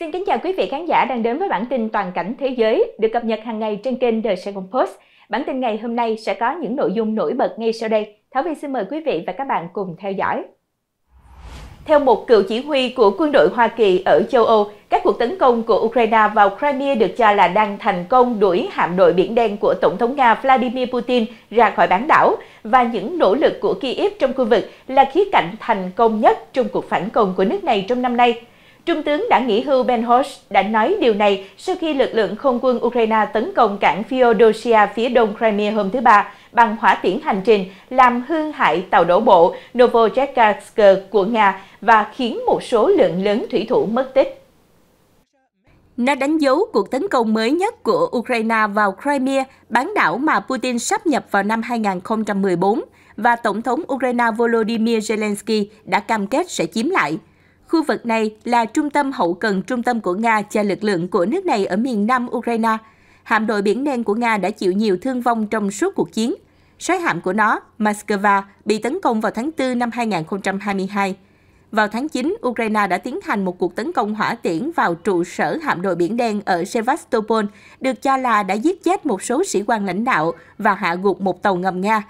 Xin kính chào quý vị khán giả đang đến với bản tin toàn cảnh thế giới được cập nhật hàng ngày trên kênh The Saigon Post. Bản tin ngày hôm nay sẽ có những nội dung nổi bật ngay sau đây. Thảo Vy xin mời quý vị và các bạn cùng theo dõi. Theo một cựu chỉ huy của quân đội Hoa Kỳ ở châu Âu, các cuộc tấn công của Ukraine vào Crimea được cho là đang thành công đuổi hạm đội Biển Đen của Tổng thống Nga Vladimir Putin ra khỏi bán đảo, và những nỗ lực của Kyiv trong khu vực là khía cạnh thành công nhất trong cuộc phản công của nước này trong năm nay – Trung tướng đã nghỉ hưu Ben Hosh đã nói điều này sau khi lực lượng không quân Ukraine tấn công cảng Feodosia phía đông Crimea hôm thứ Ba bằng hỏa tiễn hành trình làm hư hại tàu đổ bộ Novocherkassk của Nga và khiến một số lượng lớn thủy thủ mất tích. Nó đánh dấu cuộc tấn công mới nhất của Ukraine vào Crimea, bán đảo mà Putin sắp nhập vào năm 2014 và Tổng thống Ukraine Volodymyr Zelensky đã cam kết sẽ chiếm lại. Khu vực này là trung tâm hậu cần trung tâm của Nga cho lực lượng của nước này ở miền nam Ukraine. Hạm đội biển đen của Nga đã chịu nhiều thương vong trong suốt cuộc chiến. Sói hạm của nó, Moscow, bị tấn công vào tháng 4 năm 2022. Vào tháng 9, Ukraine đã tiến hành một cuộc tấn công hỏa tiễn vào trụ sở hạm đội Biển Đen ở Sevastopol, được cho là đã giết chết một số sĩ quan lãnh đạo và hạ gục một tàu ngầm Nga.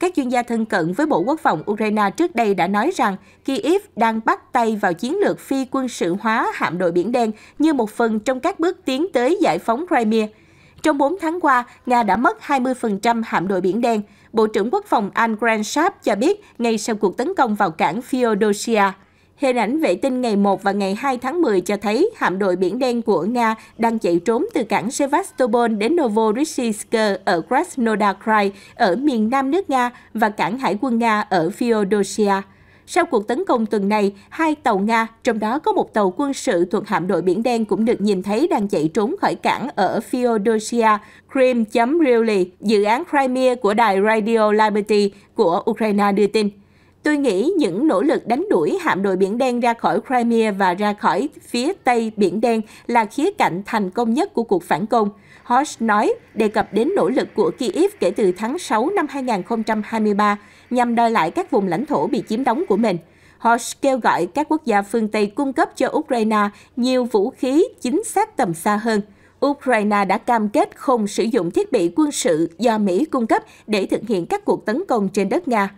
Các chuyên gia thân cận với Bộ Quốc phòng Ukraine trước đây đã nói rằng Kyiv đang bắt tay vào chiến lược phi quân sự hóa hạm đội Biển Đen như một phần trong các bước tiến tới giải phóng Crimea. Trong 4 tháng qua, Nga đã mất 20% hạm đội Biển Đen. Bộ trưởng Quốc phòng Al Granshap cho biết ngay sau cuộc tấn công vào cảng Feodosia. Hình ảnh vệ tinh ngày 1 và ngày 2 tháng 10 cho thấy hạm đội Biển Đen của Nga đang chạy trốn từ cảng Sevastopol đến Novorossiysk ở Krasnodar Krai ở miền nam nước Nga và cảng hải quân Nga ở Feodosia. Sau cuộc tấn công tuần này, hai tàu Nga, trong đó có một tàu quân sự thuộc hạm đội Biển Đen cũng được nhìn thấy đang chạy trốn khỏi cảng ở Feodosia, Crimea.Really, dự án Crimea của đài Radio Liberty của Ukraine đưa tin. Tôi nghĩ những nỗ lực đánh đuổi hạm đội Biển Đen ra khỏi Crimea và ra khỏi phía Tây Biển Đen là khía cạnh thành công nhất của cuộc phản công. hodge nói, đề cập đến nỗ lực của Kyiv kể từ tháng 6 năm 2023 nhằm đòi lại các vùng lãnh thổ bị chiếm đóng của mình. hodge kêu gọi các quốc gia phương Tây cung cấp cho Ukraine nhiều vũ khí chính xác tầm xa hơn. Ukraine đã cam kết không sử dụng thiết bị quân sự do Mỹ cung cấp để thực hiện các cuộc tấn công trên đất Nga.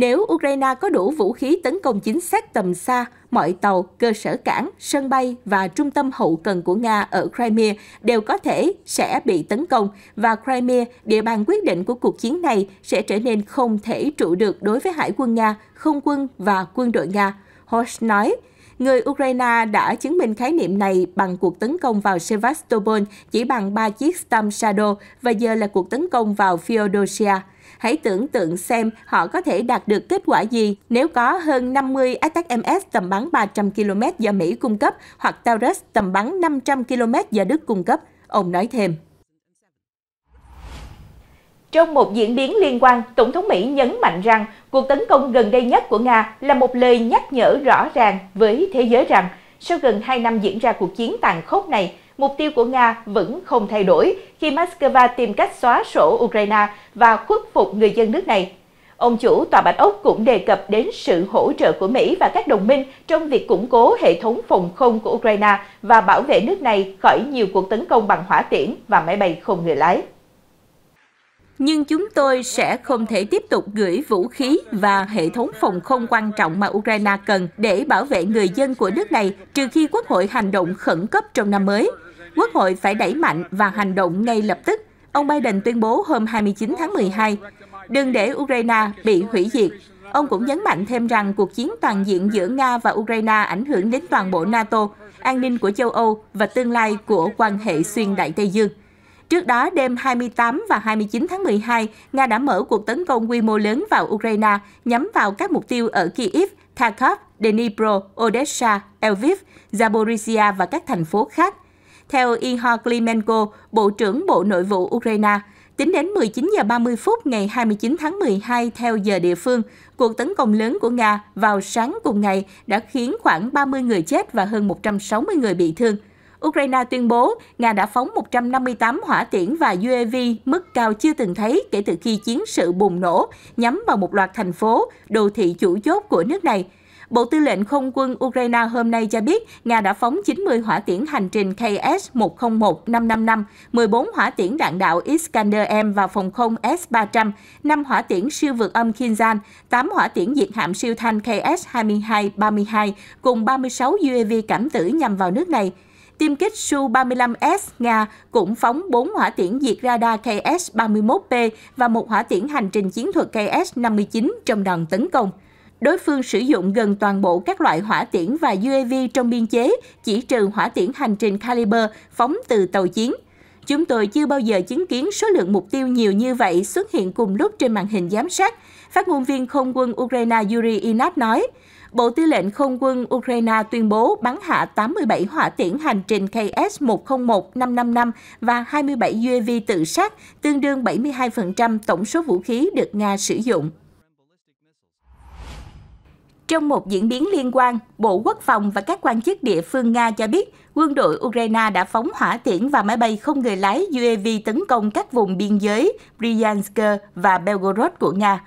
Nếu Ukraine có đủ vũ khí tấn công chính xác tầm xa, mọi tàu, cơ sở cảng, sân bay và trung tâm hậu cần của Nga ở Crimea đều có thể sẽ bị tấn công và Crimea, địa bàn quyết định của cuộc chiến này sẽ trở nên không thể trụ được đối với hải quân Nga, không quân và quân đội Nga. Hosh nói, Người Ukraine đã chứng minh khái niệm này bằng cuộc tấn công vào Sevastopol chỉ bằng 3 chiếc Stam Shadow và giờ là cuộc tấn công vào Feodosia. Hãy tưởng tượng xem họ có thể đạt được kết quả gì nếu có hơn 50 Attack MS tầm bắn 300 km do Mỹ cung cấp hoặc Taurus tầm bắn 500 km do Đức cung cấp, ông nói thêm. Trong một diễn biến liên quan, Tổng thống Mỹ nhấn mạnh rằng cuộc tấn công gần đây nhất của Nga là một lời nhắc nhở rõ ràng với thế giới rằng sau gần 2 năm diễn ra cuộc chiến tàn khốc này, mục tiêu của Nga vẫn không thay đổi khi Moscow tìm cách xóa sổ Ukraine và khuất phục người dân nước này. Ông chủ Tòa Bạch Ốc cũng đề cập đến sự hỗ trợ của Mỹ và các đồng minh trong việc củng cố hệ thống phòng không của Ukraine và bảo vệ nước này khỏi nhiều cuộc tấn công bằng hỏa tiễn và máy bay không người lái nhưng chúng tôi sẽ không thể tiếp tục gửi vũ khí và hệ thống phòng không quan trọng mà Ukraine cần để bảo vệ người dân của nước này trừ khi Quốc hội hành động khẩn cấp trong năm mới. Quốc hội phải đẩy mạnh và hành động ngay lập tức, ông Biden tuyên bố hôm 29 tháng 12. Đừng để Ukraine bị hủy diệt. Ông cũng nhấn mạnh thêm rằng cuộc chiến toàn diện giữa Nga và Ukraine ảnh hưởng đến toàn bộ NATO, an ninh của châu Âu và tương lai của quan hệ xuyên Đại Tây Dương. Trước đó, đêm 28 và 29 tháng 12, Nga đã mở cuộc tấn công quy mô lớn vào Ukraine nhắm vào các mục tiêu ở Kyiv, Kharkov, Dnipro, Odessa, Lviv, Zaporizhia và các thành phố khác theo Ihor Klimenko, Bộ trưởng Bộ Nội vụ Ukraine, tính đến 19 giờ 30 phút ngày 29 tháng 12 theo giờ địa phương, cuộc tấn công lớn của Nga vào sáng cùng ngày đã khiến khoảng 30 người chết và hơn 160 người bị thương. Ukraine tuyên bố Nga đã phóng 158 hỏa tiễn và UAV mức cao chưa từng thấy kể từ khi chiến sự bùng nổ nhắm vào một loạt thành phố, đô thị chủ chốt của nước này – Bộ Tư lệnh Không quân Ukraine hôm nay cho biết Nga đã phóng 90 hỏa tiễn hành trình KS-101 555, 14 hỏa tiễn đạn đạo Iskander-M và phòng không S-300, 5 hỏa tiễn siêu vượt âm Kinzhan, 8 hỏa tiễn diệt hạm siêu thanh KS-22-32 cùng 36 UAV cảm tử nhằm vào nước này tiêm kích Su-35S Nga cũng phóng 4 hỏa tiễn diệt radar KS-31P và một hỏa tiễn hành trình chiến thuật KS-59 trong đòn tấn công đối phương sử dụng gần toàn bộ các loại hỏa tiễn và UAV trong biên chế, chỉ trừ hỏa tiễn hành trình caliber phóng từ tàu chiến. Chúng tôi chưa bao giờ chứng kiến số lượng mục tiêu nhiều như vậy xuất hiện cùng lúc trên màn hình giám sát, phát ngôn viên không quân Ukraine Yuri Inat nói. Bộ Tư lệnh Không quân Ukraine tuyên bố bắn hạ 87 hỏa tiễn hành trình KS-101 555 và 27 UAV tự sát, tương đương 72% tổng số vũ khí được Nga sử dụng. Trong một diễn biến liên quan, Bộ Quốc phòng và các quan chức địa phương Nga cho biết quân đội Ukraine đã phóng hỏa tiễn và máy bay không người lái UAV tấn công các vùng biên giới Bryansk và Belgorod của Nga.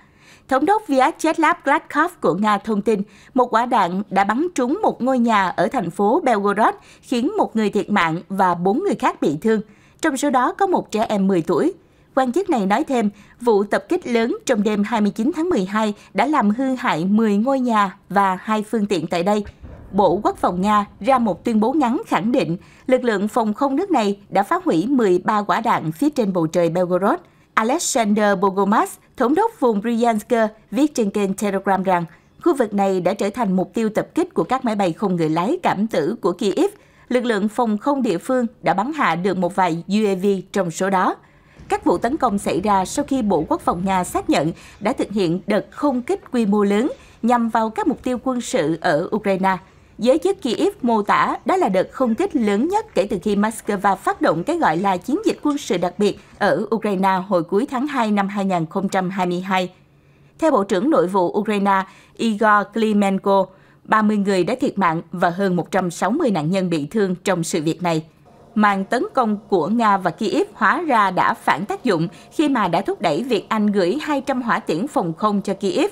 Thống đốc Vyacheslav Gladkov của Nga thông tin một quả đạn đã bắn trúng một ngôi nhà ở thành phố Belgorod, khiến một người thiệt mạng và bốn người khác bị thương. Trong số đó có một trẻ em 10 tuổi. Quan chức này nói thêm, vụ tập kích lớn trong đêm 29 tháng 12 đã làm hư hại 10 ngôi nhà và hai phương tiện tại đây. Bộ Quốc phòng Nga ra một tuyên bố ngắn khẳng định lực lượng phòng không nước này đã phá hủy 13 quả đạn phía trên bầu trời Belgorod. Alexander Bogomaz, thống đốc vùng Bryansk, viết trên kênh Telegram rằng khu vực này đã trở thành mục tiêu tập kích của các máy bay không người lái cảm tử của Kiev. Lực lượng phòng không địa phương đã bắn hạ được một vài UAV trong số đó. Các vụ tấn công xảy ra sau khi Bộ Quốc phòng Nga xác nhận đã thực hiện đợt không kích quy mô lớn nhằm vào các mục tiêu quân sự ở Ukraine. Giới chức Kiev mô tả đó là đợt không kích lớn nhất kể từ khi Moscow phát động cái gọi là chiến dịch quân sự đặc biệt ở Ukraine hồi cuối tháng 2 năm 2022. Theo Bộ trưởng Nội vụ Ukraine Igor Klimenko, 30 người đã thiệt mạng và hơn 160 nạn nhân bị thương trong sự việc này màn tấn công của Nga và Kyiv hóa ra đã phản tác dụng khi mà đã thúc đẩy việc Anh gửi 200 hỏa tiễn phòng không cho Kyiv.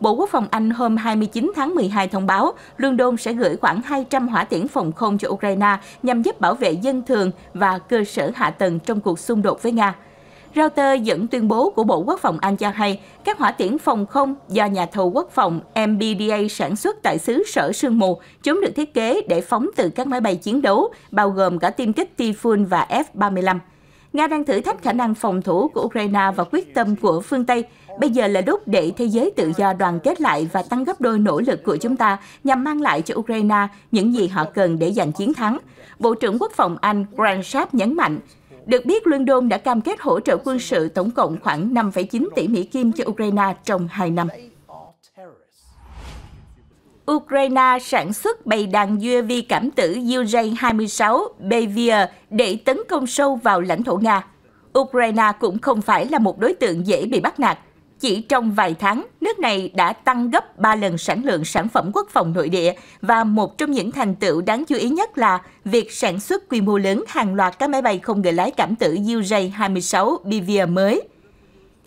Bộ Quốc phòng Anh hôm 29 tháng 12 thông báo London sẽ gửi khoảng 200 hỏa tiễn phòng không cho Ukraine nhằm giúp bảo vệ dân thường và cơ sở hạ tầng trong cuộc xung đột với Nga. Reuters dẫn tuyên bố của Bộ Quốc phòng Anh cho hay các hỏa tiễn phòng không do nhà thầu quốc phòng MBDA sản xuất tại xứ Sở Sương Mù. Chúng được thiết kế để phóng từ các máy bay chiến đấu, bao gồm cả tiêm kích Typhoon và F-35. Nga đang thử thách khả năng phòng thủ của Ukraine và quyết tâm của phương Tây. Bây giờ là lúc để thế giới tự do đoàn kết lại và tăng gấp đôi nỗ lực của chúng ta nhằm mang lại cho Ukraine những gì họ cần để giành chiến thắng. Bộ trưởng Quốc phòng Anh Grant Sharp nhấn mạnh, được biết, London đã cam kết hỗ trợ quân sự tổng cộng khoảng 5,9 tỷ Mỹ Kim cho Ukraine trong 2 năm. Ukraine sản xuất bày đàn UAV cảm tử UJ-26 Bevir để tấn công sâu vào lãnh thổ Nga. Ukraine cũng không phải là một đối tượng dễ bị bắt nạt. Chỉ trong vài tháng, nước này đã tăng gấp 3 lần sản lượng sản phẩm quốc phòng nội địa và một trong những thành tựu đáng chú ý nhất là việc sản xuất quy mô lớn hàng loạt các máy bay không người lái cảm tử UJ-26 Bivia mới.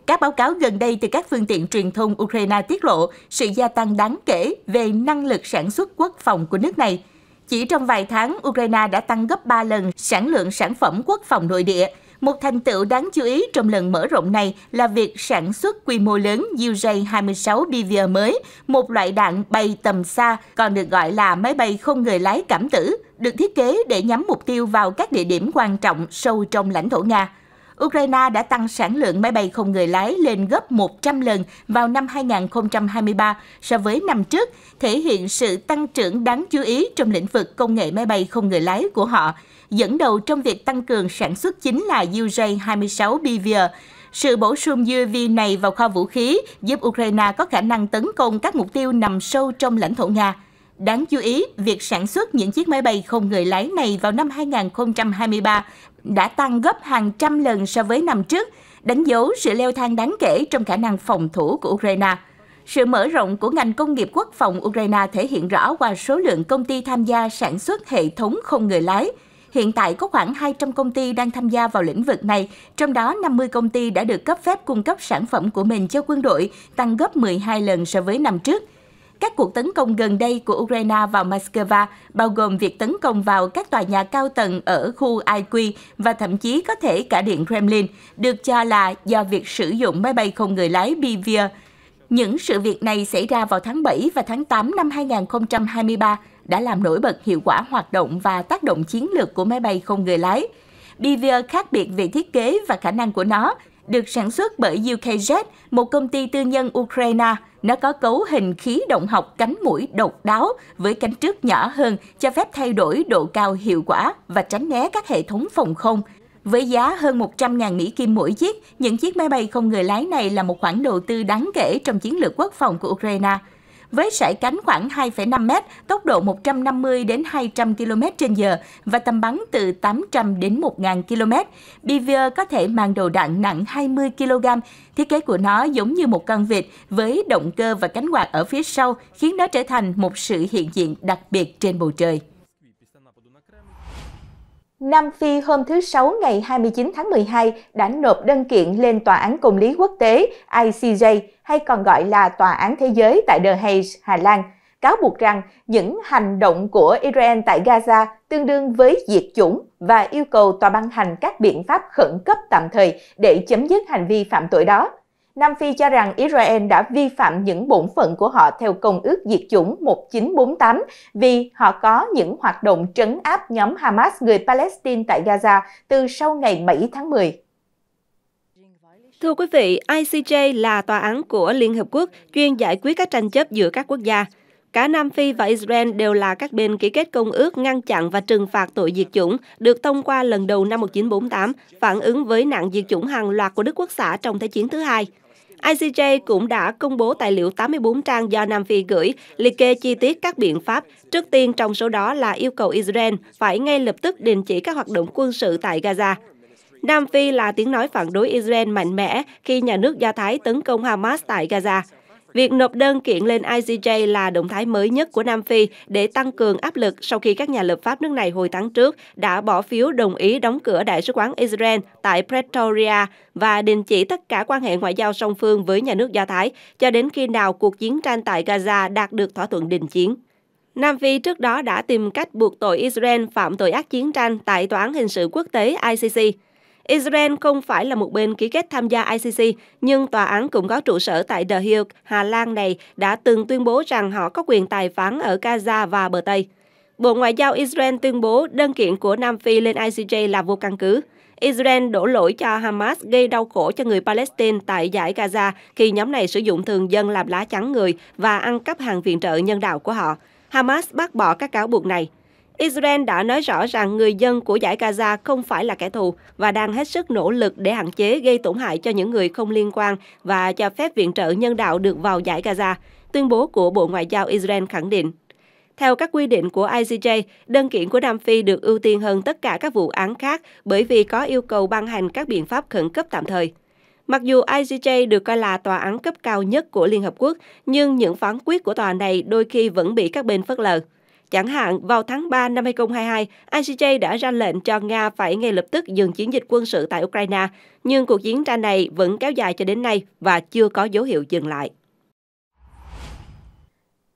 Các báo cáo gần đây từ các phương tiện truyền thông Ukraine tiết lộ sự gia tăng đáng kể về năng lực sản xuất quốc phòng của nước này. Chỉ trong vài tháng, Ukraine đã tăng gấp 3 lần sản lượng sản phẩm quốc phòng nội địa một thành tựu đáng chú ý trong lần mở rộng này là việc sản xuất quy mô lớn UJ-26 Bivia mới, một loại đạn bay tầm xa còn được gọi là máy bay không người lái cảm tử, được thiết kế để nhắm mục tiêu vào các địa điểm quan trọng sâu trong lãnh thổ Nga. Ukraine đã tăng sản lượng máy bay không người lái lên gấp 100 lần vào năm 2023 so với năm trước, thể hiện sự tăng trưởng đáng chú ý trong lĩnh vực công nghệ máy bay không người lái của họ, dẫn đầu trong việc tăng cường sản xuất chính là UJ-26 Bivia. Sự bổ sung UAV này vào kho vũ khí giúp Ukraine có khả năng tấn công các mục tiêu nằm sâu trong lãnh thổ Nga. Đáng chú ý, việc sản xuất những chiếc máy bay không người lái này vào năm 2023 đã tăng gấp hàng trăm lần so với năm trước, đánh dấu sự leo thang đáng kể trong khả năng phòng thủ của Ukraine. Sự mở rộng của ngành công nghiệp quốc phòng Ukraine thể hiện rõ qua số lượng công ty tham gia sản xuất hệ thống không người lái. Hiện tại có khoảng 200 công ty đang tham gia vào lĩnh vực này, trong đó 50 công ty đã được cấp phép cung cấp sản phẩm của mình cho quân đội, tăng gấp 12 lần so với năm trước – các cuộc tấn công gần đây của Ukraine vào Moscow bao gồm việc tấn công vào các tòa nhà cao tầng ở khu IQ và thậm chí có thể cả điện Kremlin, được cho là do việc sử dụng máy bay không người lái Bivir. Những sự việc này xảy ra vào tháng 7 và tháng 8 năm 2023 đã làm nổi bật hiệu quả hoạt động và tác động chiến lược của máy bay không người lái. Bivir khác biệt về thiết kế và khả năng của nó, được sản xuất bởi UKZ, một công ty tư nhân Ukraine. Nó có cấu hình khí động học cánh mũi độc đáo với cánh trước nhỏ hơn, cho phép thay đổi độ cao hiệu quả và tránh né các hệ thống phòng không. Với giá hơn 100.000 Mỹ Kim mỗi chiếc, những chiếc máy bay không người lái này là một khoản đầu tư đáng kể trong chiến lược quốc phòng của Ukraine với sải cánh khoảng 2,5 m, tốc độ 150 đến 200 km h và tầm bắn từ 800 đến 1.000 km. Beaver có thể mang đồ đạn nặng 20 kg. Thiết kế của nó giống như một con vịt với động cơ và cánh quạt ở phía sau, khiến nó trở thành một sự hiện diện đặc biệt trên bầu trời. Nam Phi hôm thứ Sáu ngày 29 tháng 12 đã nộp đơn kiện lên Tòa án Công lý Quốc tế ICJ hay còn gọi là Tòa án Thế giới tại The Hague, Hà Lan, cáo buộc rằng những hành động của Israel tại Gaza tương đương với diệt chủng và yêu cầu tòa ban hành các biện pháp khẩn cấp tạm thời để chấm dứt hành vi phạm tội đó. Nam Phi cho rằng Israel đã vi phạm những bổn phận của họ theo Công ước Diệt chủng 1948 vì họ có những hoạt động trấn áp nhóm Hamas người Palestine tại Gaza từ sau ngày 7 tháng 10. Thưa quý vị, ICJ là tòa án của Liên Hợp Quốc chuyên giải quyết các tranh chấp giữa các quốc gia. Cả Nam Phi và Israel đều là các bên ký kết công ước ngăn chặn và trừng phạt tội diệt chủng, được thông qua lần đầu năm 1948, phản ứng với nạn diệt chủng hàng loạt của Đức Quốc xã trong Thế chiến thứ hai. ICJ cũng đã công bố tài liệu 84 trang do Nam Phi gửi, liệt kê chi tiết các biện pháp. Trước tiên trong số đó là yêu cầu Israel phải ngay lập tức đình chỉ các hoạt động quân sự tại Gaza. Nam Phi là tiếng nói phản đối Israel mạnh mẽ khi nhà nước Do Thái tấn công Hamas tại Gaza. Việc nộp đơn kiện lên ICJ là động thái mới nhất của Nam Phi để tăng cường áp lực sau khi các nhà lập pháp nước này hồi tháng trước đã bỏ phiếu đồng ý đóng cửa Đại sứ quán Israel tại Pretoria và đình chỉ tất cả quan hệ ngoại giao song phương với nhà nước Do Thái cho đến khi nào cuộc chiến tranh tại Gaza đạt được thỏa thuận đình chiến. Nam Phi trước đó đã tìm cách buộc tội Israel phạm tội ác chiến tranh tại Tòa án Hình sự Quốc tế ICC. Israel không phải là một bên ký kết tham gia ICC, nhưng tòa án cũng có trụ sở tại The Hague, Hà Lan này đã từng tuyên bố rằng họ có quyền tài phán ở Gaza và bờ Tây. Bộ Ngoại giao Israel tuyên bố đơn kiện của Nam Phi lên ICJ là vô căn cứ. Israel đổ lỗi cho Hamas gây đau khổ cho người Palestine tại giải Gaza khi nhóm này sử dụng thường dân làm lá chắn người và ăn cắp hàng viện trợ nhân đạo của họ. Hamas bác bỏ các cáo buộc này. Israel đã nói rõ rằng người dân của giải Gaza không phải là kẻ thù và đang hết sức nỗ lực để hạn chế gây tổn hại cho những người không liên quan và cho phép viện trợ nhân đạo được vào giải Gaza, tuyên bố của Bộ Ngoại giao Israel khẳng định. Theo các quy định của ICJ, đơn kiện của Nam Phi được ưu tiên hơn tất cả các vụ án khác bởi vì có yêu cầu ban hành các biện pháp khẩn cấp tạm thời. Mặc dù ICJ được coi là tòa án cấp cao nhất của Liên Hợp Quốc, nhưng những phán quyết của tòa này đôi khi vẫn bị các bên phớt lờ. Chẳng hạn, vào tháng 3 năm 2022, ICJ đã ra lệnh cho Nga phải ngay lập tức dừng chiến dịch quân sự tại Ukraine, nhưng cuộc chiến tranh này vẫn kéo dài cho đến nay và chưa có dấu hiệu dừng lại.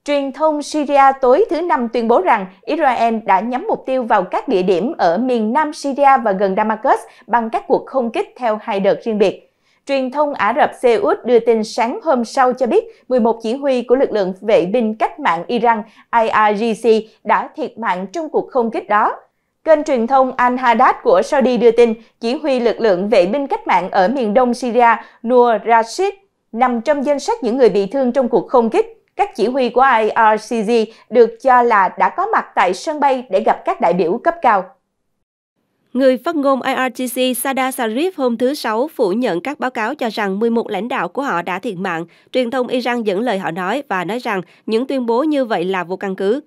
Truyền thông Syria tối thứ Năm tuyên bố rằng Israel đã nhắm mục tiêu vào các địa điểm ở miền nam Syria và gần Damascus bằng các cuộc không kích theo hai đợt riêng biệt. Truyền thông Ả Rập Xê Út đưa tin sáng hôm sau cho biết 11 chỉ huy của lực lượng vệ binh cách mạng Iran IRGC đã thiệt mạng trong cuộc không kích đó. Kênh truyền thông al Hadad của Saudi đưa tin chỉ huy lực lượng vệ binh cách mạng ở miền đông Syria Nur Rashid nằm trong danh sách những người bị thương trong cuộc không kích. Các chỉ huy của IRCG được cho là đã có mặt tại sân bay để gặp các đại biểu cấp cao. Người phát ngôn IRGC Sada Sarif hôm thứ Sáu phủ nhận các báo cáo cho rằng 11 lãnh đạo của họ đã thiệt mạng. Truyền thông Iran dẫn lời họ nói và nói rằng những tuyên bố như vậy là vô căn cứ.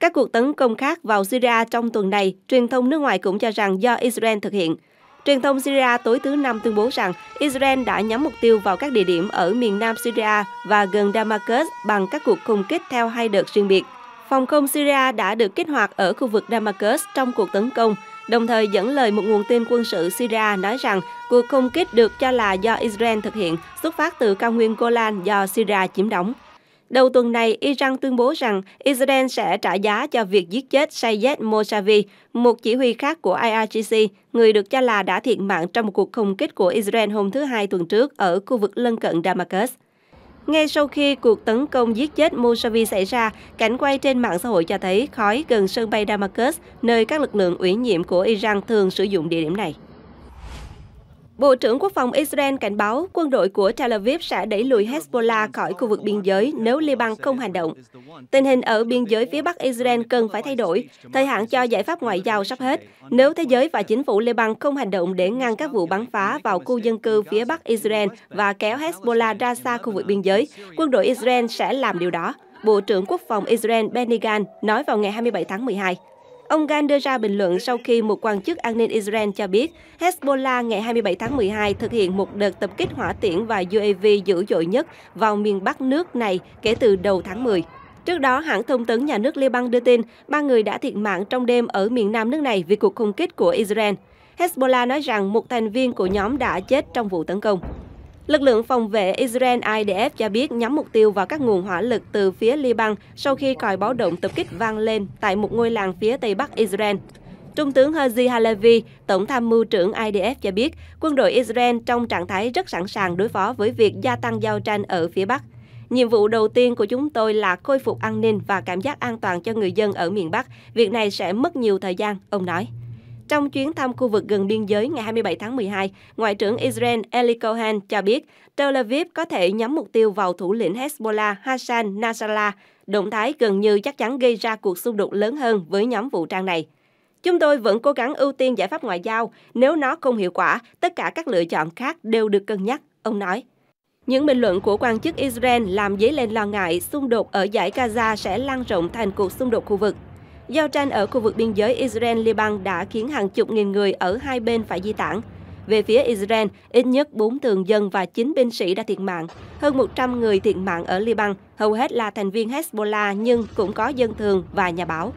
Các cuộc tấn công khác vào Syria trong tuần này, truyền thông nước ngoài cũng cho rằng do Israel thực hiện. Truyền thông Syria tối thứ Năm tuyên bố rằng Israel đã nhắm mục tiêu vào các địa điểm ở miền nam Syria và gần Damascus bằng các cuộc không kích theo hai đợt riêng biệt. Phòng không Syria đã được kích hoạt ở khu vực Damascus trong cuộc tấn công, đồng thời dẫn lời một nguồn tin quân sự Syria nói rằng cuộc không kích được cho là do Israel thực hiện, xuất phát từ cao nguyên Golan do Syria chiếm đóng. Đầu tuần này, Iran tuyên bố rằng Israel sẽ trả giá cho việc giết chết Sayed Moshavi, một chỉ huy khác của IRGC, người được cho là đã thiệt mạng trong một cuộc không kích của Israel hôm thứ Hai tuần trước ở khu vực lân cận Damascus. Ngay sau khi cuộc tấn công giết chết Mousavi xảy ra, cảnh quay trên mạng xã hội cho thấy khói gần sân bay Damascus, nơi các lực lượng ủy nhiệm của Iran thường sử dụng địa điểm này. Bộ trưởng Quốc phòng Israel cảnh báo quân đội của Tel Aviv sẽ đẩy lùi Hezbollah khỏi khu vực biên giới nếu Liban không hành động. Tình hình ở biên giới phía Bắc Israel cần phải thay đổi. Thời hạn cho giải pháp ngoại giao sắp hết nếu thế giới và chính phủ Liban không hành động để ngăn các vụ bắn phá vào khu dân cư phía Bắc Israel và kéo Hezbollah ra xa khu vực biên giới. Quân đội Israel sẽ làm điều đó. Bộ trưởng Quốc phòng Israel Benny Gantz nói vào ngày 27 tháng 12. Ông Gan đưa ra bình luận sau khi một quan chức an ninh Israel cho biết Hezbollah ngày 27 tháng 12 thực hiện một đợt tập kích hỏa tiễn và UAV dữ dội nhất vào miền Bắc nước này kể từ đầu tháng 10. Trước đó, hãng thông tấn nhà nước Liban đưa tin ba người đã thiệt mạng trong đêm ở miền nam nước này vì cuộc không kích của Israel. Hezbollah nói rằng một thành viên của nhóm đã chết trong vụ tấn công. Lực lượng phòng vệ Israel IDF cho biết nhắm mục tiêu vào các nguồn hỏa lực từ phía Liban sau khi còi báo động tập kích vang lên tại một ngôi làng phía tây bắc Israel. Trung tướng Hazi Halevi, Tổng tham mưu trưởng IDF cho biết quân đội Israel trong trạng thái rất sẵn sàng đối phó với việc gia tăng giao tranh ở phía Bắc. Nhiệm vụ đầu tiên của chúng tôi là khôi phục an ninh và cảm giác an toàn cho người dân ở miền Bắc. Việc này sẽ mất nhiều thời gian, ông nói. Trong chuyến thăm khu vực gần biên giới ngày 27 tháng 12, Ngoại trưởng Israel Eli Cohen cho biết Tel Aviv có thể nhắm mục tiêu vào thủ lĩnh Hezbollah Hassan Nasrallah. Động thái gần như chắc chắn gây ra cuộc xung đột lớn hơn với nhóm vũ trang này. Chúng tôi vẫn cố gắng ưu tiên giải pháp ngoại giao. Nếu nó không hiệu quả, tất cả các lựa chọn khác đều được cân nhắc, ông nói. Những bình luận của quan chức Israel làm dấy lên lo ngại xung đột ở giải Gaza sẽ lan rộng thành cuộc xung đột khu vực. Giao tranh ở khu vực biên giới Israel-Liban đã khiến hàng chục nghìn người ở hai bên phải di tản. Về phía Israel, ít nhất 4 thường dân và 9 binh sĩ đã thiệt mạng. Hơn 100 người thiệt mạng ở Liban, hầu hết là thành viên Hezbollah nhưng cũng có dân thường và nhà báo.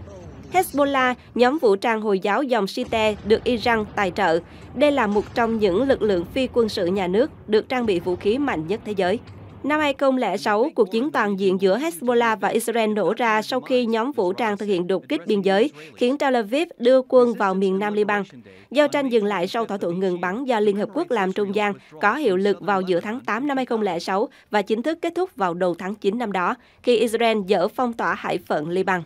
Hezbollah, nhóm vũ trang Hồi giáo dòng Shite được Iran tài trợ. Đây là một trong những lực lượng phi quân sự nhà nước được trang bị vũ khí mạnh nhất thế giới. Năm 2006, cuộc chiến toàn diện giữa Hezbollah và Israel nổ ra sau khi nhóm vũ trang thực hiện đột kích biên giới, khiến Tel Aviv đưa quân vào miền Nam Liban. Giao tranh dừng lại sau thỏa thuận ngừng bắn do Liên Hợp Quốc làm trung gian, có hiệu lực vào giữa tháng 8 năm 2006 và chính thức kết thúc vào đầu tháng 9 năm đó, khi Israel dỡ phong tỏa hải phận Liban.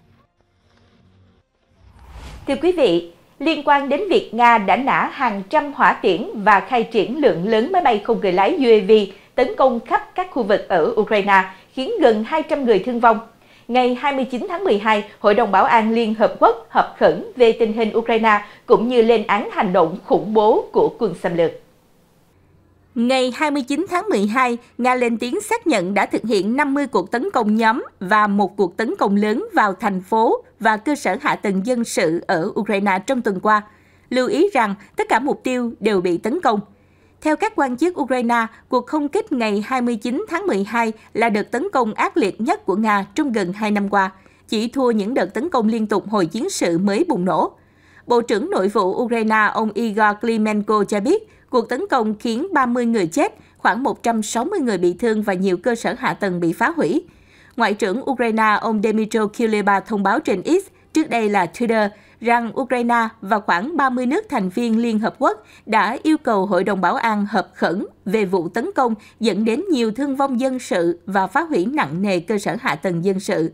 Thưa quý vị, liên quan đến việc Nga đã nã hàng trăm hỏa tiễn và khai triển lượng lớn máy bay không người lái UAV tấn công khắp các khu vực ở Ukraine, khiến gần 200 người thương vong. Ngày 29 tháng 12, Hội đồng Bảo an Liên Hợp Quốc họp khẩn về tình hình Ukraine cũng như lên án hành động khủng bố của quân xâm lược. Ngày 29 tháng 12, Nga lên tiếng xác nhận đã thực hiện 50 cuộc tấn công nhóm và một cuộc tấn công lớn vào thành phố và cơ sở hạ tầng dân sự ở Ukraine trong tuần qua. Lưu ý rằng tất cả mục tiêu đều bị tấn công – theo các quan chức Ukraine, cuộc không kích ngày 29 tháng 12 là đợt tấn công ác liệt nhất của Nga trong gần hai năm qua, chỉ thua những đợt tấn công liên tục hồi chiến sự mới bùng nổ. Bộ trưởng Nội vụ Ukraine ông Igor Klimenko cho biết, cuộc tấn công khiến 30 người chết, khoảng 160 người bị thương và nhiều cơ sở hạ tầng bị phá hủy. Ngoại trưởng Ukraine ông Dmytro Kuleba thông báo trên X, trước đây là Twitter, rằng Ukraine và khoảng 30 nước thành viên Liên Hợp Quốc đã yêu cầu Hội đồng Bảo an hợp khẩn về vụ tấn công dẫn đến nhiều thương vong dân sự và phá hủy nặng nề cơ sở hạ tầng dân sự.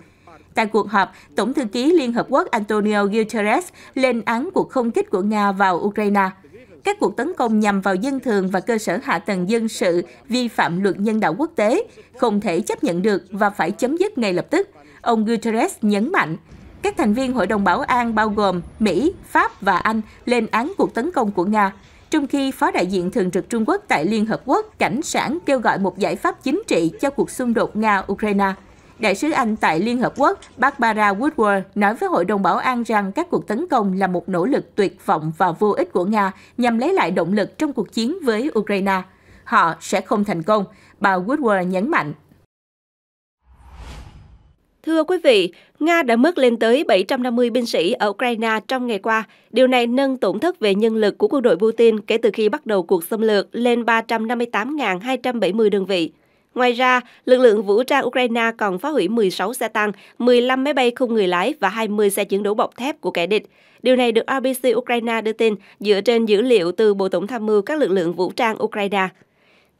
Tại cuộc họp, Tổng thư ký Liên Hợp Quốc Antonio Guterres lên án cuộc không kích của Nga vào Ukraine. Các cuộc tấn công nhằm vào dân thường và cơ sở hạ tầng dân sự vi phạm luật nhân đạo quốc tế, không thể chấp nhận được và phải chấm dứt ngay lập tức. Ông Guterres nhấn mạnh, các thành viên Hội đồng Bảo an bao gồm Mỹ, Pháp và Anh lên án cuộc tấn công của Nga, trong khi Phó đại diện thường trực Trung Quốc tại Liên Hợp Quốc cảnh sản kêu gọi một giải pháp chính trị cho cuộc xung đột Nga-Ukraine. Đại sứ Anh tại Liên Hợp Quốc Barbara Woodward nói với Hội đồng Bảo an rằng các cuộc tấn công là một nỗ lực tuyệt vọng và vô ích của Nga nhằm lấy lại động lực trong cuộc chiến với Ukraine. Họ sẽ không thành công, bà Woodward nhấn mạnh. Thưa quý vị, Nga đã mất lên tới 750 binh sĩ ở Ukraine trong ngày qua. Điều này nâng tổn thất về nhân lực của quân đội Putin kể từ khi bắt đầu cuộc xâm lược lên 358.270 đơn vị. Ngoài ra, lực lượng vũ trang Ukraine còn phá hủy 16 xe tăng, 15 máy bay không người lái và 20 xe chiến đấu bọc thép của kẻ địch. Điều này được ABC Ukraine đưa tin dựa trên dữ liệu từ Bộ Tổng tham mưu các lực lượng vũ trang Ukraine.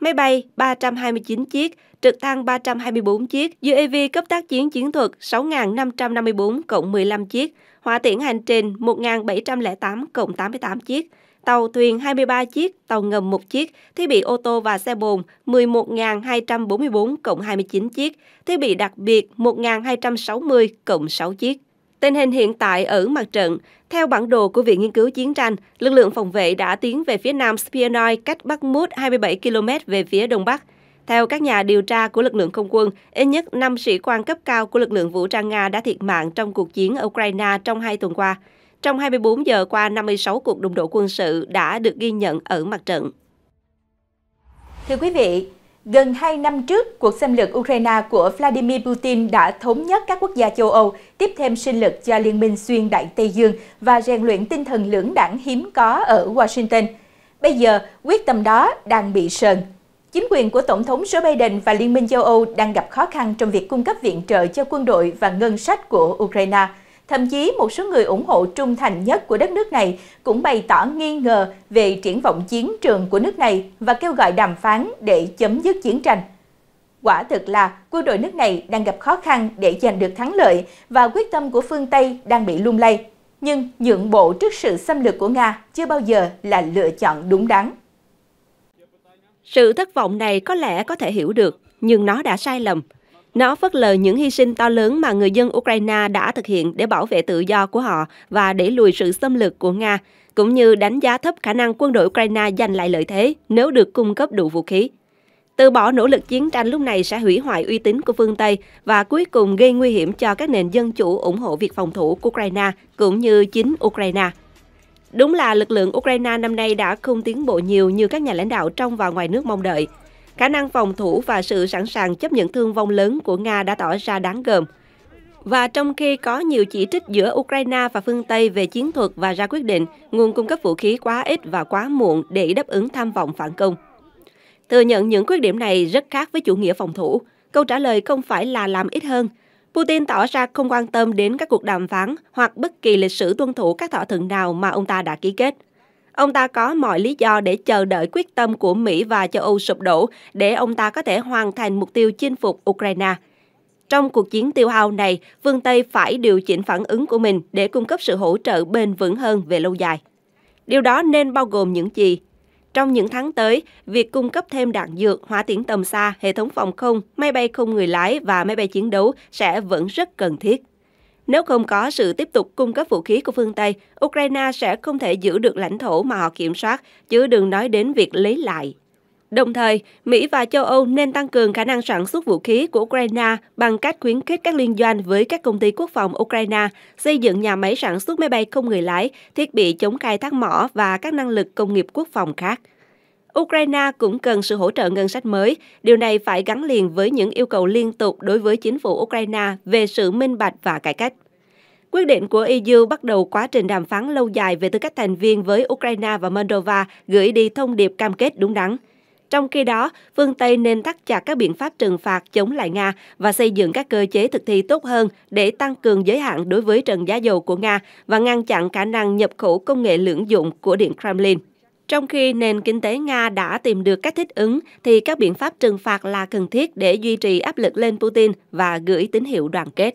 máy bay 329 chiếc, trực thăng 324 chiếc, UAV cấp tác chiến chiến thuật 6.554 cộng 15 chiếc, hỏa tiễn hành trình 1.708 cộng 88 chiếc, tàu thuyền 23 chiếc, tàu ngầm 1 chiếc, thiết bị ô tô và xe bồn 11.244 cộng 29 chiếc, thiết bị đặc biệt 1.260 cộng 6 chiếc. Tình hình hiện tại ở mặt trận, theo bản đồ của Viện Nghiên cứu Chiến tranh, lực lượng phòng vệ đã tiến về phía nam Spianoi cách Bắc Mút 27 km về phía đông bắc. Theo các nhà điều tra của lực lượng không quân, ít nhất 5 sĩ quan cấp cao của lực lượng vũ trang Nga đã thiệt mạng trong cuộc chiến ở Ukraine trong hai tuần qua. Trong 24 giờ qua, 56 cuộc đụng độ quân sự đã được ghi nhận ở mặt trận. Thưa quý vị, Gần 2 năm trước, cuộc xâm lược Ukraine của Vladimir Putin đã thống nhất các quốc gia châu Âu, tiếp thêm sinh lực cho Liên minh xuyên Đại Tây Dương và rèn luyện tinh thần lưỡng đảng hiếm có ở Washington. Bây giờ, quyết tâm đó đang bị sờn. Chính quyền của Tổng thống Joe Biden và Liên minh châu Âu đang gặp khó khăn trong việc cung cấp viện trợ cho quân đội và ngân sách của Ukraine – Thậm chí một số người ủng hộ trung thành nhất của đất nước này cũng bày tỏ nghi ngờ về triển vọng chiến trường của nước này và kêu gọi đàm phán để chấm dứt chiến tranh. Quả thực là quân đội nước này đang gặp khó khăn để giành được thắng lợi và quyết tâm của phương Tây đang bị lung lay. Nhưng nhượng bộ trước sự xâm lược của Nga chưa bao giờ là lựa chọn đúng đắn. Sự thất vọng này có lẽ có thể hiểu được, nhưng nó đã sai lầm nó phớt lờ những hy sinh to lớn mà người dân Ukraine đã thực hiện để bảo vệ tự do của họ và để lùi sự xâm lược của Nga, cũng như đánh giá thấp khả năng quân đội Ukraine giành lại lợi thế nếu được cung cấp đủ vũ khí. Từ bỏ nỗ lực chiến tranh lúc này sẽ hủy hoại uy tín của phương Tây và cuối cùng gây nguy hiểm cho các nền dân chủ ủng hộ việc phòng thủ của Ukraine cũng như chính Ukraine. Đúng là lực lượng Ukraine năm nay đã không tiến bộ nhiều như các nhà lãnh đạo trong và ngoài nước mong đợi – Khả năng phòng thủ và sự sẵn sàng chấp nhận thương vong lớn của Nga đã tỏ ra đáng gờm. Và trong khi có nhiều chỉ trích giữa Ukraine và phương Tây về chiến thuật và ra quyết định nguồn cung cấp vũ khí quá ít và quá muộn để đáp ứng tham vọng phản công. Thừa nhận những khuyết điểm này rất khác với chủ nghĩa phòng thủ, câu trả lời không phải là làm ít hơn. Putin tỏ ra không quan tâm đến các cuộc đàm phán hoặc bất kỳ lịch sử tuân thủ các thỏa thuận nào mà ông ta đã ký kết. Ông ta có mọi lý do để chờ đợi quyết tâm của Mỹ và châu Âu sụp đổ để ông ta có thể hoàn thành mục tiêu chinh phục Ukraine. Trong cuộc chiến tiêu hao này, phương Tây phải điều chỉnh phản ứng của mình để cung cấp sự hỗ trợ bền vững hơn về lâu dài. Điều đó nên bao gồm những gì? Trong những tháng tới, việc cung cấp thêm đạn dược, hỏa tiễn tầm xa, hệ thống phòng không, máy bay không người lái và máy bay chiến đấu sẽ vẫn rất cần thiết. Nếu không có sự tiếp tục cung cấp vũ khí của phương Tây, Ukraine sẽ không thể giữ được lãnh thổ mà họ kiểm soát, chứ đừng nói đến việc lấy lại. Đồng thời, Mỹ và châu Âu nên tăng cường khả năng sản xuất vũ khí của Ukraine bằng cách khuyến khích các liên doanh với các công ty quốc phòng Ukraine xây dựng nhà máy sản xuất máy bay không người lái, thiết bị chống khai thác mỏ và các năng lực công nghiệp quốc phòng khác. Ukraine cũng cần sự hỗ trợ ngân sách mới. Điều này phải gắn liền với những yêu cầu liên tục đối với chính phủ Ukraine về sự minh bạch và cải cách. Quyết định của EU bắt đầu quá trình đàm phán lâu dài về tư cách thành viên với Ukraine và Moldova gửi đi thông điệp cam kết đúng đắn. Trong khi đó, phương Tây nên thắt chặt các biện pháp trừng phạt chống lại Nga và xây dựng các cơ chế thực thi tốt hơn để tăng cường giới hạn đối với trần giá dầu của Nga và ngăn chặn khả năng nhập khẩu công nghệ lưỡng dụng của Điện Kremlin. Trong khi nền kinh tế Nga đã tìm được cách thích ứng, thì các biện pháp trừng phạt là cần thiết để duy trì áp lực lên Putin và gửi tín hiệu đoàn kết.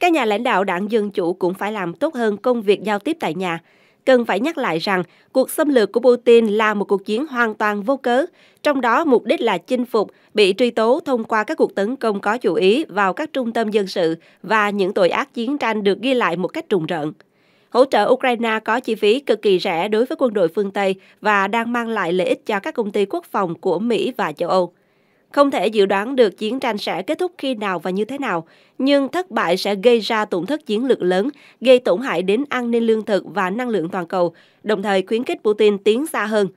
Các nhà lãnh đạo đảng Dân Chủ cũng phải làm tốt hơn công việc giao tiếp tại nhà. Cần phải nhắc lại rằng, cuộc xâm lược của Putin là một cuộc chiến hoàn toàn vô cớ, trong đó mục đích là chinh phục, bị truy tố thông qua các cuộc tấn công có chủ ý vào các trung tâm dân sự và những tội ác chiến tranh được ghi lại một cách trùng rợn. Hỗ trợ Ukraine có chi phí cực kỳ rẻ đối với quân đội phương Tây và đang mang lại lợi ích cho các công ty quốc phòng của Mỹ và châu Âu. Không thể dự đoán được chiến tranh sẽ kết thúc khi nào và như thế nào, nhưng thất bại sẽ gây ra tổn thất chiến lược lớn, gây tổn hại đến an ninh lương thực và năng lượng toàn cầu, đồng thời khuyến khích Putin tiến xa hơn.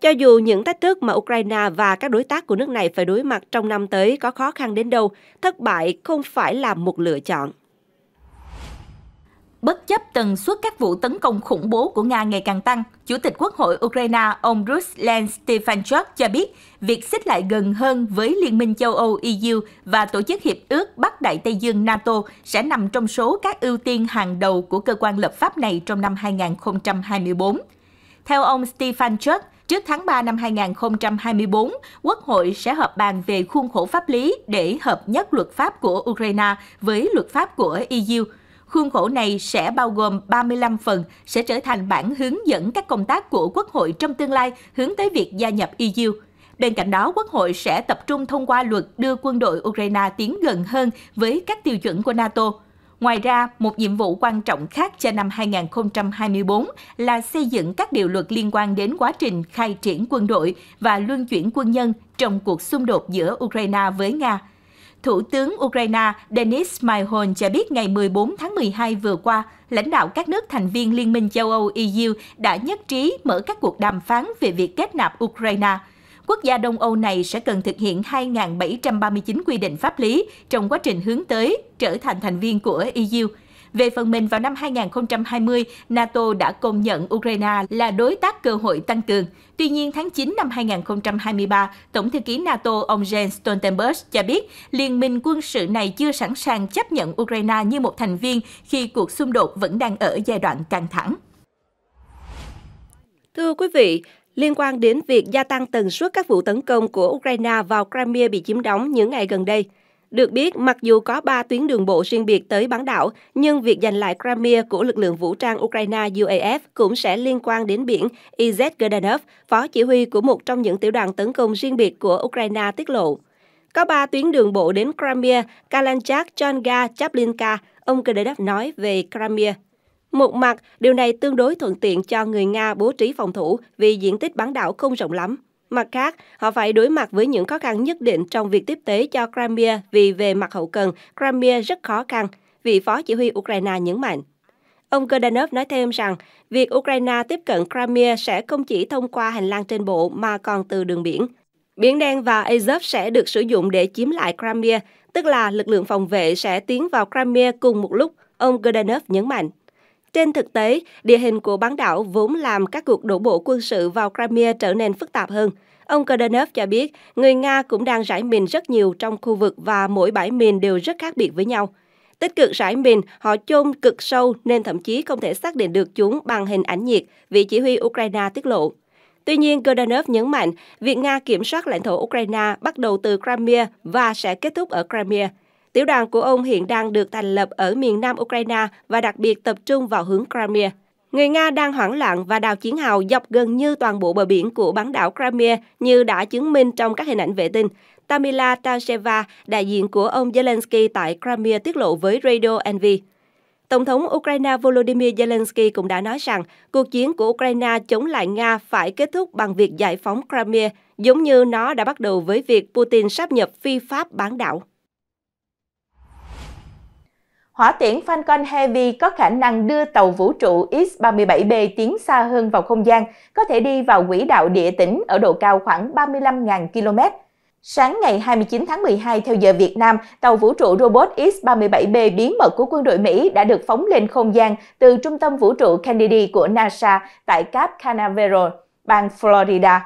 Cho dù những thách thức mà Ukraine và các đối tác của nước này phải đối mặt trong năm tới có khó khăn đến đâu, thất bại không phải là một lựa chọn. Bất chấp tần suất các vụ tấn công khủng bố của Nga ngày càng tăng, Chủ tịch Quốc hội Ukraine ông Ruslan Stefanchuk cho biết việc xích lại gần hơn với Liên minh châu Âu EU và Tổ chức Hiệp ước Bắc Đại Tây Dương NATO sẽ nằm trong số các ưu tiên hàng đầu của cơ quan lập pháp này trong năm 2024. Theo ông Stefanchuk, Trước tháng 3 năm 2024, Quốc hội sẽ họp bàn về khuôn khổ pháp lý để hợp nhất luật pháp của Ukraine với luật pháp của EU – Khuôn khổ này sẽ bao gồm 35 phần, sẽ trở thành bản hướng dẫn các công tác của Quốc hội trong tương lai hướng tới việc gia nhập EU. Bên cạnh đó, Quốc hội sẽ tập trung thông qua luật đưa quân đội Ukraine tiến gần hơn với các tiêu chuẩn của NATO. Ngoài ra, một nhiệm vụ quan trọng khác cho năm 2024 là xây dựng các điều luật liên quan đến quá trình khai triển quân đội và luân chuyển quân nhân trong cuộc xung đột giữa Ukraine với Nga. Thủ tướng Ukraine Denis Maihon cho biết ngày 14 tháng 12 vừa qua, lãnh đạo các nước thành viên Liên minh châu Âu EU đã nhất trí mở các cuộc đàm phán về việc kết nạp Ukraine. Quốc gia Đông Âu này sẽ cần thực hiện 2.739 quy định pháp lý trong quá trình hướng tới trở thành thành viên của EU. Về phần mình, vào năm 2020, NATO đã công nhận Ukraine là đối tác cơ hội tăng cường. Tuy nhiên, tháng 9 năm 2023, Tổng thư ký NATO ông Jens Stoltenberg cho biết liên minh quân sự này chưa sẵn sàng chấp nhận Ukraine như một thành viên khi cuộc xung đột vẫn đang ở giai đoạn căng thẳng. Thưa quý vị, liên quan đến việc gia tăng tần suất các vụ tấn công của Ukraine vào Crimea bị chiếm đóng những ngày gần đây – được biết, mặc dù có 3 tuyến đường bộ riêng biệt tới bán đảo, nhưng việc giành lại Crimea của lực lượng vũ trang Ukraine UAF cũng sẽ liên quan đến biển, Iz Gedanov, phó chỉ huy của một trong những tiểu đoàn tấn công riêng biệt của Ukraine tiết lộ. Có 3 tuyến đường bộ đến Crimea, Kalanchak, Chonga, Chaplinka, ông Gedanov nói về Crimea. Một mặt, điều này tương đối thuận tiện cho người Nga bố trí phòng thủ vì diện tích bán đảo không rộng lắm. Mặt khác, họ phải đối mặt với những khó khăn nhất định trong việc tiếp tế cho Crimea vì về mặt hậu cần, Crimea rất khó khăn, vị phó chỉ huy Ukraine nhấn mạnh. Ông Kurdanov nói thêm rằng, việc Ukraine tiếp cận Crimea sẽ không chỉ thông qua hành lang trên bộ mà còn từ đường biển. Biển Đen và Azov sẽ được sử dụng để chiếm lại Crimea, tức là lực lượng phòng vệ sẽ tiến vào Crimea cùng một lúc, ông Kurdanov nhấn mạnh. Trên thực tế, địa hình của bán đảo vốn làm các cuộc đổ bộ quân sự vào Crimea trở nên phức tạp hơn. Ông Kadyrov cho biết, người Nga cũng đang rải mìn rất nhiều trong khu vực và mỗi bãi mìn đều rất khác biệt với nhau. Tích cực rải mìn, họ chôn cực sâu nên thậm chí không thể xác định được chúng bằng hình ảnh nhiệt, vị chỉ huy Ukraine tiết lộ. Tuy nhiên, Godunov nhấn mạnh, việc Nga kiểm soát lãnh thổ Ukraine bắt đầu từ Crimea và sẽ kết thúc ở Crimea. Tiểu đoàn của ông hiện đang được thành lập ở miền nam Ukraine và đặc biệt tập trung vào hướng Crimea. Người Nga đang hoảng loạn và đào chiến hào dọc gần như toàn bộ bờ biển của bán đảo Crimea như đã chứng minh trong các hình ảnh vệ tinh. Tamila Taseva, đại diện của ông Zelensky tại Crimea tiết lộ với Radio NV. Tổng thống Ukraine Volodymyr Zelensky cũng đã nói rằng cuộc chiến của Ukraine chống lại Nga phải kết thúc bằng việc giải phóng Crimea, giống như nó đã bắt đầu với việc Putin sáp nhập phi pháp bán đảo hỏa tiễn Falcon Heavy có khả năng đưa tàu vũ trụ X-37B tiến xa hơn vào không gian, có thể đi vào quỹ đạo địa tĩnh ở độ cao khoảng 35.000 km. Sáng ngày 29 tháng 12 theo giờ Việt Nam, tàu vũ trụ robot X-37B bí mật của quân đội Mỹ đã được phóng lên không gian từ trung tâm vũ trụ Kennedy của NASA tại Cap Canaveral, bang Florida.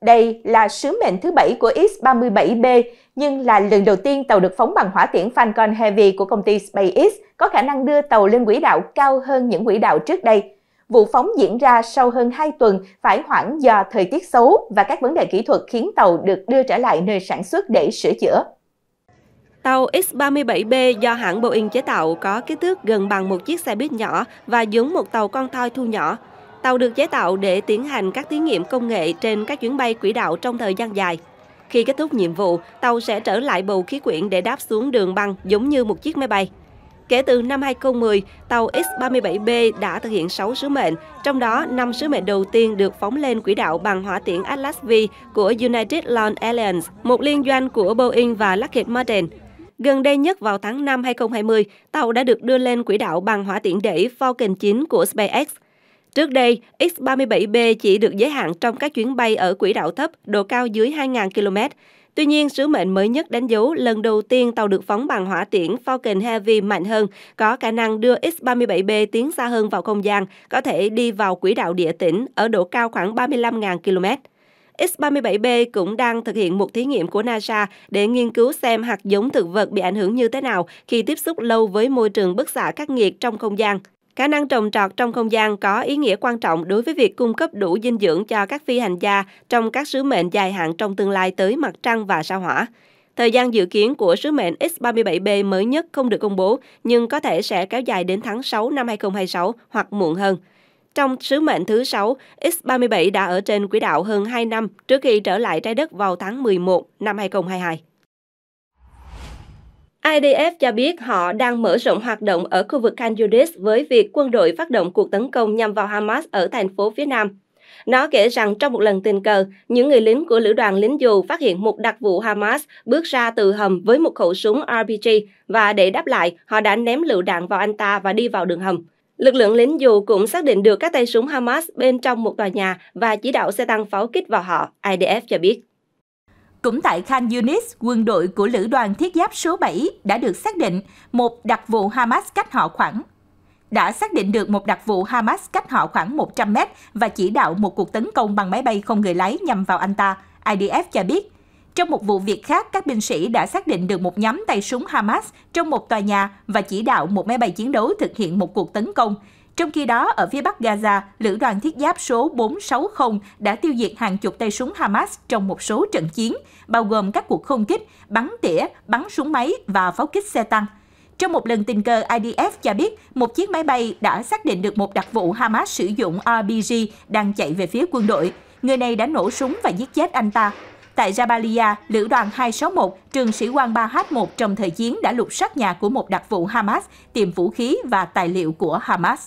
Đây là sứ mệnh thứ bảy của X-37B, nhưng là lần đầu tiên tàu được phóng bằng hỏa tiễn Falcon Heavy của công ty SpaceX có khả năng đưa tàu lên quỹ đạo cao hơn những quỹ đạo trước đây. Vụ phóng diễn ra sau hơn 2 tuần phải hoãn do thời tiết xấu và các vấn đề kỹ thuật khiến tàu được đưa trở lại nơi sản xuất để sửa chữa. Tàu X-37B do hãng Boeing chế tạo có kích thước gần bằng một chiếc xe buýt nhỏ và giống một tàu con thoi thu nhỏ. Tàu được chế tạo để tiến hành các thí nghiệm công nghệ trên các chuyến bay quỹ đạo trong thời gian dài. Khi kết thúc nhiệm vụ, tàu sẽ trở lại bầu khí quyển để đáp xuống đường băng giống như một chiếc máy bay. Kể từ năm 2010, tàu X-37B đã thực hiện 6 sứ mệnh, trong đó 5 sứ mệnh đầu tiên được phóng lên quỹ đạo bằng hỏa tiễn Atlas V của United Launch Alliance, một liên doanh của Boeing và Lockheed Martin. Gần đây nhất vào tháng 5 2020, tàu đã được đưa lên quỹ đạo bằng hỏa tiễn đẩy Falcon 9 của SpaceX. Trước đây, X-37B chỉ được giới hạn trong các chuyến bay ở quỹ đạo thấp, độ cao dưới 2.000 km. Tuy nhiên, sứ mệnh mới nhất đánh dấu lần đầu tiên tàu được phóng bằng hỏa tiễn Falcon Heavy mạnh hơn, có khả năng đưa X-37B tiến xa hơn vào không gian, có thể đi vào quỹ đạo địa tỉnh ở độ cao khoảng 35.000 km. X-37B cũng đang thực hiện một thí nghiệm của NASA để nghiên cứu xem hạt giống thực vật bị ảnh hưởng như thế nào khi tiếp xúc lâu với môi trường bức xạ khắc nghiệt trong không gian. Khả năng trồng trọt trong không gian có ý nghĩa quan trọng đối với việc cung cấp đủ dinh dưỡng cho các phi hành gia trong các sứ mệnh dài hạn trong tương lai tới mặt trăng và sao hỏa. Thời gian dự kiến của sứ mệnh X-37B mới nhất không được công bố, nhưng có thể sẽ kéo dài đến tháng 6 năm 2026 hoặc muộn hơn. Trong sứ mệnh thứ 6, X-37 đã ở trên quỹ đạo hơn 2 năm trước khi trở lại trái đất vào tháng 11 năm 2022. IDF cho biết họ đang mở rộng hoạt động ở khu vực Khan Yunis với việc quân đội phát động cuộc tấn công nhằm vào Hamas ở thành phố phía nam. Nó kể rằng trong một lần tình cờ, những người lính của lữ đoàn lính dù phát hiện một đặc vụ Hamas bước ra từ hầm với một khẩu súng RPG và để đáp lại, họ đã ném lựu đạn vào anh ta và đi vào đường hầm. Lực lượng lính dù cũng xác định được các tay súng Hamas bên trong một tòa nhà và chỉ đạo xe tăng pháo kích vào họ, IDF cho biết. Cũng tại Khan Yunis, quân đội của lữ đoàn thiết giáp số 7 đã được xác định một đặc vụ Hamas cách họ khoảng đã xác định được một đặc vụ Hamas cách họ khoảng 100 mét và chỉ đạo một cuộc tấn công bằng máy bay không người lái nhằm vào anh ta, IDF cho biết. Trong một vụ việc khác, các binh sĩ đã xác định được một nhóm tay súng Hamas trong một tòa nhà và chỉ đạo một máy bay chiến đấu thực hiện một cuộc tấn công, trong khi đó, ở phía bắc Gaza, lữ đoàn thiết giáp số 460 đã tiêu diệt hàng chục tay súng Hamas trong một số trận chiến, bao gồm các cuộc không kích, bắn tỉa, bắn súng máy và pháo kích xe tăng. Trong một lần tình cờ, IDF cho biết một chiếc máy bay đã xác định được một đặc vụ Hamas sử dụng RPG đang chạy về phía quân đội. Người này đã nổ súng và giết chết anh ta. Tại Jabalia, lữ đoàn 261, trường sĩ quan 3H1 trong thời chiến đã lục soát nhà của một đặc vụ Hamas, tìm vũ khí và tài liệu của Hamas.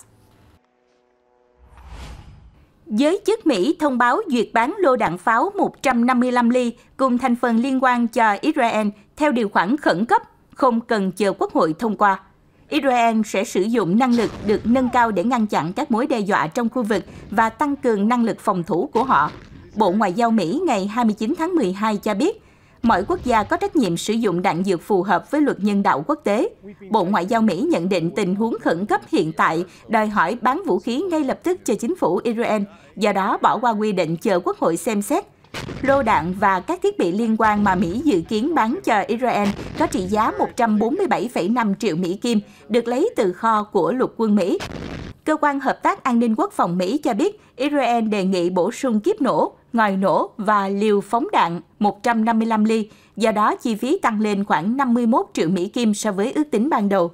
Giới chức Mỹ thông báo duyệt bán lô đạn pháo 155 ly cùng thành phần liên quan cho Israel theo điều khoản khẩn cấp, không cần chờ Quốc hội thông qua. Israel sẽ sử dụng năng lực được nâng cao để ngăn chặn các mối đe dọa trong khu vực và tăng cường năng lực phòng thủ của họ. Bộ Ngoại giao Mỹ ngày 29 tháng 12 cho biết, mọi quốc gia có trách nhiệm sử dụng đạn dược phù hợp với luật nhân đạo quốc tế. Bộ Ngoại giao Mỹ nhận định tình huống khẩn cấp hiện tại đòi hỏi bán vũ khí ngay lập tức cho chính phủ Israel, do đó bỏ qua quy định chờ Quốc hội xem xét Lô đạn và các thiết bị liên quan mà Mỹ dự kiến bán cho Israel có trị giá 147,5 triệu Mỹ Kim, được lấy từ kho của lục quân Mỹ. Cơ quan Hợp tác An ninh Quốc phòng Mỹ cho biết Israel đề nghị bổ sung kiếp nổ, ngòi nổ và liều phóng đạn 155 ly, do đó chi phí tăng lên khoảng 51 triệu Mỹ Kim so với ước tính ban đầu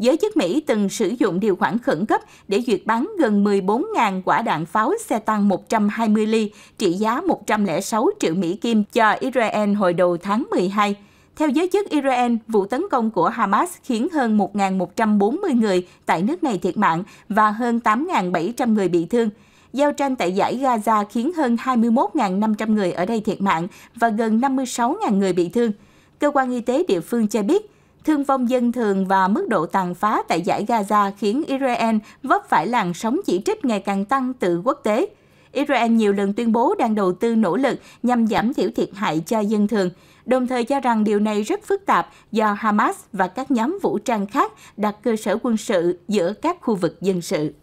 giới chức Mỹ từng sử dụng điều khoản khẩn cấp để duyệt bắn gần 14.000 quả đạn pháo xe tăng 120 ly trị giá 106 triệu Mỹ Kim cho Israel hồi đầu tháng 12. Theo giới chức Israel, vụ tấn công của Hamas khiến hơn 1.140 người tại nước này thiệt mạng và hơn 8.700 người bị thương. Giao tranh tại giải Gaza khiến hơn 21.500 người ở đây thiệt mạng và gần 56.000 người bị thương. Cơ quan y tế địa phương cho biết, Thương vong dân thường và mức độ tàn phá tại giải Gaza khiến Israel vấp phải làn sóng chỉ trích ngày càng tăng từ quốc tế. Israel nhiều lần tuyên bố đang đầu tư nỗ lực nhằm giảm thiểu thiệt hại cho dân thường, đồng thời cho rằng điều này rất phức tạp do Hamas và các nhóm vũ trang khác đặt cơ sở quân sự giữa các khu vực dân sự.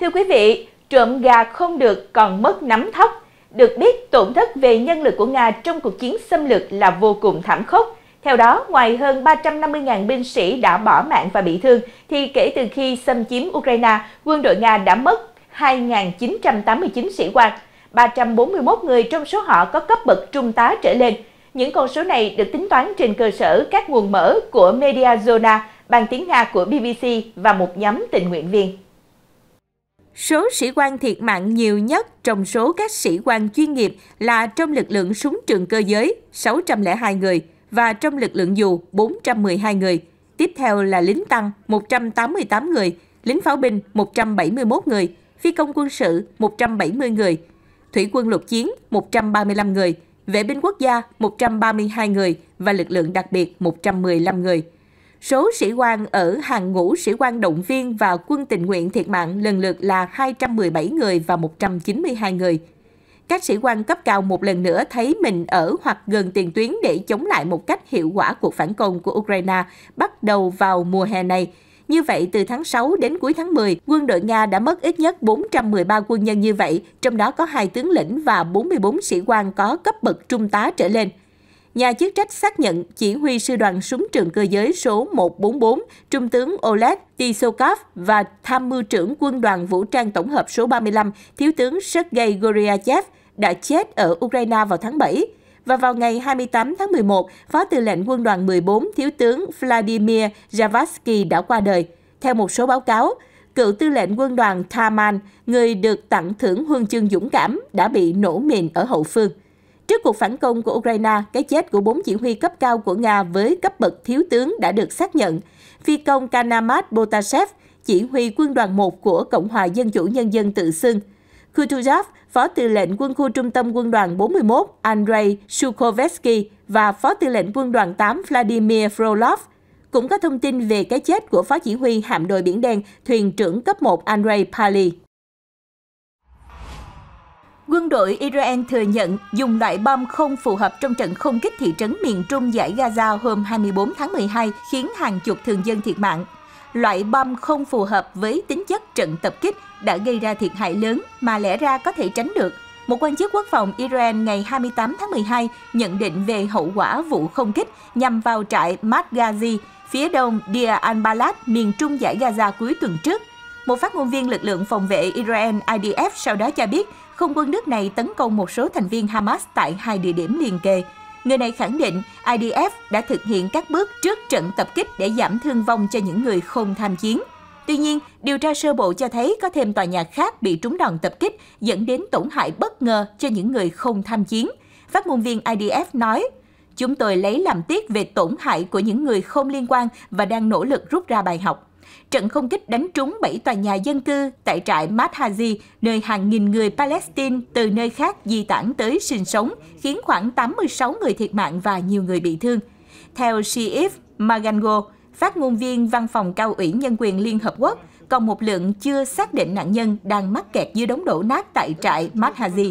Thưa quý vị, trộm gà không được còn mất nắm thóc. Được biết, tổn thất về nhân lực của Nga trong cuộc chiến xâm lược là vô cùng thảm khốc. Theo đó, ngoài hơn 350.000 binh sĩ đã bỏ mạng và bị thương, thì kể từ khi xâm chiếm Ukraine, quân đội Nga đã mất 2.989 sĩ quan. 341 người trong số họ có cấp bậc trung tá trở lên. Những con số này được tính toán trên cơ sở các nguồn mở của media zona, ban tiếng Nga của BBC và một nhóm tình nguyện viên. Số sĩ quan thiệt mạng nhiều nhất trong số các sĩ quan chuyên nghiệp là trong lực lượng súng trường cơ giới 602 người – và trong lực lượng dù 412 người. Tiếp theo là lính tăng 188 người, lính pháo binh 171 người, phi công quân sự 170 người, thủy quân lục chiến 135 người, vệ binh quốc gia 132 người và lực lượng đặc biệt 115 người. Số sĩ quan ở hàng ngũ sĩ quan động viên và quân tình nguyện thiệt mạng lần lượt là 217 người và 192 người các sĩ quan cấp cao một lần nữa thấy mình ở hoặc gần tiền tuyến để chống lại một cách hiệu quả cuộc phản công của Ukraine bắt đầu vào mùa hè này. Như vậy, từ tháng 6 đến cuối tháng 10, quân đội Nga đã mất ít nhất 413 quân nhân như vậy, trong đó có hai tướng lĩnh và 44 sĩ quan có cấp bậc trung tá trở lên nhà chức trách xác nhận chỉ huy sư đoàn súng trường cơ giới số 144, Trung tướng Oleg Tisokov và Tham mưu trưởng Quân đoàn Vũ trang Tổng hợp số 35, Thiếu tướng Sergei Goryachev đã chết ở Ukraine vào tháng 7. Và vào ngày 28 tháng 11, Phó tư lệnh Quân đoàn 14 Thiếu tướng Vladimir Javatsky đã qua đời. Theo một số báo cáo, cựu tư lệnh quân đoàn Taman, người được tặng thưởng huân chương dũng cảm, đã bị nổ mìn ở hậu phương. Trước cuộc phản công của Ukraine, cái chết của bốn chỉ huy cấp cao của Nga với cấp bậc thiếu tướng đã được xác nhận. Phi công Kanamat botashev chỉ huy quân đoàn 1 của Cộng hòa Dân chủ Nhân dân tự xưng. Kutuzov, phó tư lệnh quân khu trung tâm quân đoàn 41 Andrei Shukovetsky và phó tư lệnh quân đoàn 8 Vladimir Frolov. Cũng có thông tin về cái chết của phó chỉ huy hạm đội Biển Đen, thuyền trưởng cấp 1 Andrei Pali. Quân đội Israel thừa nhận dùng loại bom không phù hợp trong trận không kích thị trấn miền Trung giải Gaza hôm 24 tháng 12 khiến hàng chục thường dân thiệt mạng. Loại bom không phù hợp với tính chất trận tập kích đã gây ra thiệt hại lớn mà lẽ ra có thể tránh được. Một quan chức quốc phòng Iran ngày 28 tháng 12 nhận định về hậu quả vụ không kích nhằm vào trại Madgazi phía đông Deir al-Balat, miền trung giải Gaza cuối tuần trước – một phát ngôn viên lực lượng phòng vệ Israel IDF sau đó cho biết không quân nước này tấn công một số thành viên Hamas tại hai địa điểm liền kề. Người này khẳng định IDF đã thực hiện các bước trước trận tập kích để giảm thương vong cho những người không tham chiến. Tuy nhiên, điều tra sơ bộ cho thấy có thêm tòa nhà khác bị trúng đòn tập kích dẫn đến tổn hại bất ngờ cho những người không tham chiến. Phát ngôn viên IDF nói, Chúng tôi lấy làm tiếc về tổn hại của những người không liên quan và đang nỗ lực rút ra bài học trận không kích đánh trúng 7 tòa nhà dân cư tại trại Madhazi, nơi hàng nghìn người Palestine từ nơi khác di tản tới sinh sống, khiến khoảng 86 người thiệt mạng và nhiều người bị thương. Theo Shiif Magango, phát ngôn viên Văn phòng Cao ủy Nhân quyền Liên Hợp Quốc, còn một lượng chưa xác định nạn nhân đang mắc kẹt dưới đống đổ nát tại trại Madhazi.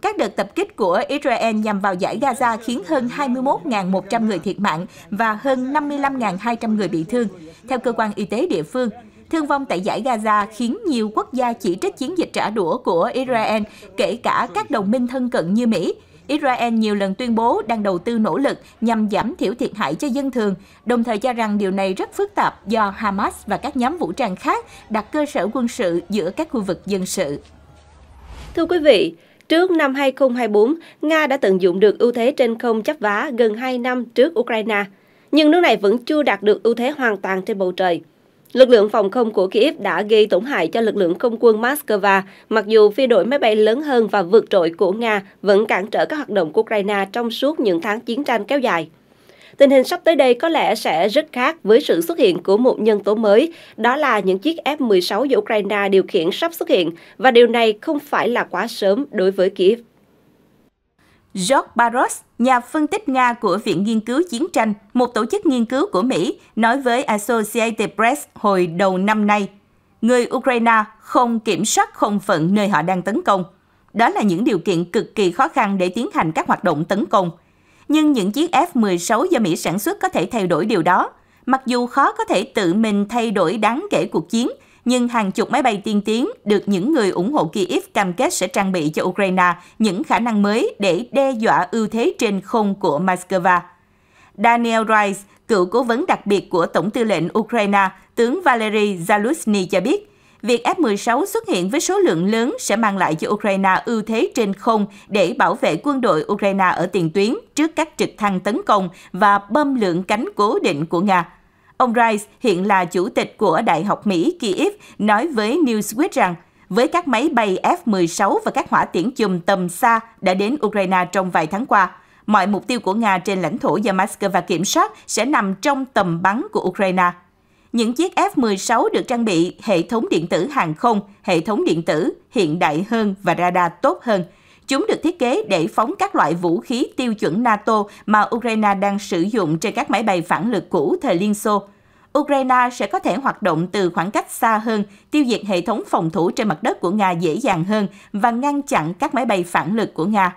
Các đợt tập kích của Israel nhằm vào giải Gaza khiến hơn 21.100 người thiệt mạng và hơn 55.200 người bị thương. Theo cơ quan y tế địa phương, thương vong tại giải Gaza khiến nhiều quốc gia chỉ trích chiến dịch trả đũa của Israel, kể cả các đồng minh thân cận như Mỹ – Israel nhiều lần tuyên bố đang đầu tư nỗ lực nhằm giảm thiểu thiệt hại cho dân thường, đồng thời cho rằng điều này rất phức tạp do Hamas và các nhóm vũ trang khác đặt cơ sở quân sự giữa các khu vực dân sự. Thưa quý vị, Trước năm 2024, Nga đã tận dụng được ưu thế trên không chấp vá gần 2 năm trước Ukraine, nhưng nước này vẫn chưa đạt được ưu thế hoàn toàn trên bầu trời. Lực lượng phòng không của Kiev đã gây tổn hại cho lực lượng không quân Moscow, mặc dù phi đội máy bay lớn hơn và vượt trội của Nga vẫn cản trở các hoạt động của Ukraine trong suốt những tháng chiến tranh kéo dài. Tình hình sắp tới đây có lẽ sẽ rất khác với sự xuất hiện của một nhân tố mới, đó là những chiếc F-16 do Ukraine điều khiển sắp xuất hiện, và điều này không phải là quá sớm đối với Kiev. George Barros, nhà phân tích Nga của Viện Nghiên cứu Chiến tranh, một tổ chức nghiên cứu của Mỹ, nói với Associated Press hồi đầu năm nay, người Ukraine không kiểm soát không phận nơi họ đang tấn công. Đó là những điều kiện cực kỳ khó khăn để tiến hành các hoạt động tấn công. Nhưng những chiếc F-16 do Mỹ sản xuất có thể thay đổi điều đó. Mặc dù khó có thể tự mình thay đổi đáng kể cuộc chiến, nhưng hàng chục máy bay tiên tiến được những người ủng hộ Kyiv cam kết sẽ trang bị cho Ukraine những khả năng mới để đe dọa ưu thế trên không của Moscow. Daniel Rice, cựu cố vấn đặc biệt của Tổng tư lệnh Ukraine, tướng Valery Zaluzny cho biết, việc F-16 xuất hiện với số lượng lớn sẽ mang lại cho Ukraine ưu thế trên không để bảo vệ quân đội Ukraine ở tiền tuyến trước các trực thăng tấn công và bơm lượng cánh cố định của Nga. Ông Rice, hiện là chủ tịch của Đại học Mỹ Kiev, nói với Newsweek rằng với các máy bay F-16 và các hỏa tiễn chùm tầm xa đã đến Ukraine trong vài tháng qua, mọi mục tiêu của Nga trên lãnh thổ do Moscow kiểm soát sẽ nằm trong tầm bắn của Ukraine. Những chiếc F-16 được trang bị hệ thống điện tử hàng không, hệ thống điện tử hiện đại hơn và radar tốt hơn – Chúng được thiết kế để phóng các loại vũ khí tiêu chuẩn NATO mà Ukraine đang sử dụng trên các máy bay phản lực cũ thời Liên Xô. Ukraine sẽ có thể hoạt động từ khoảng cách xa hơn, tiêu diệt hệ thống phòng thủ trên mặt đất của Nga dễ dàng hơn và ngăn chặn các máy bay phản lực của Nga.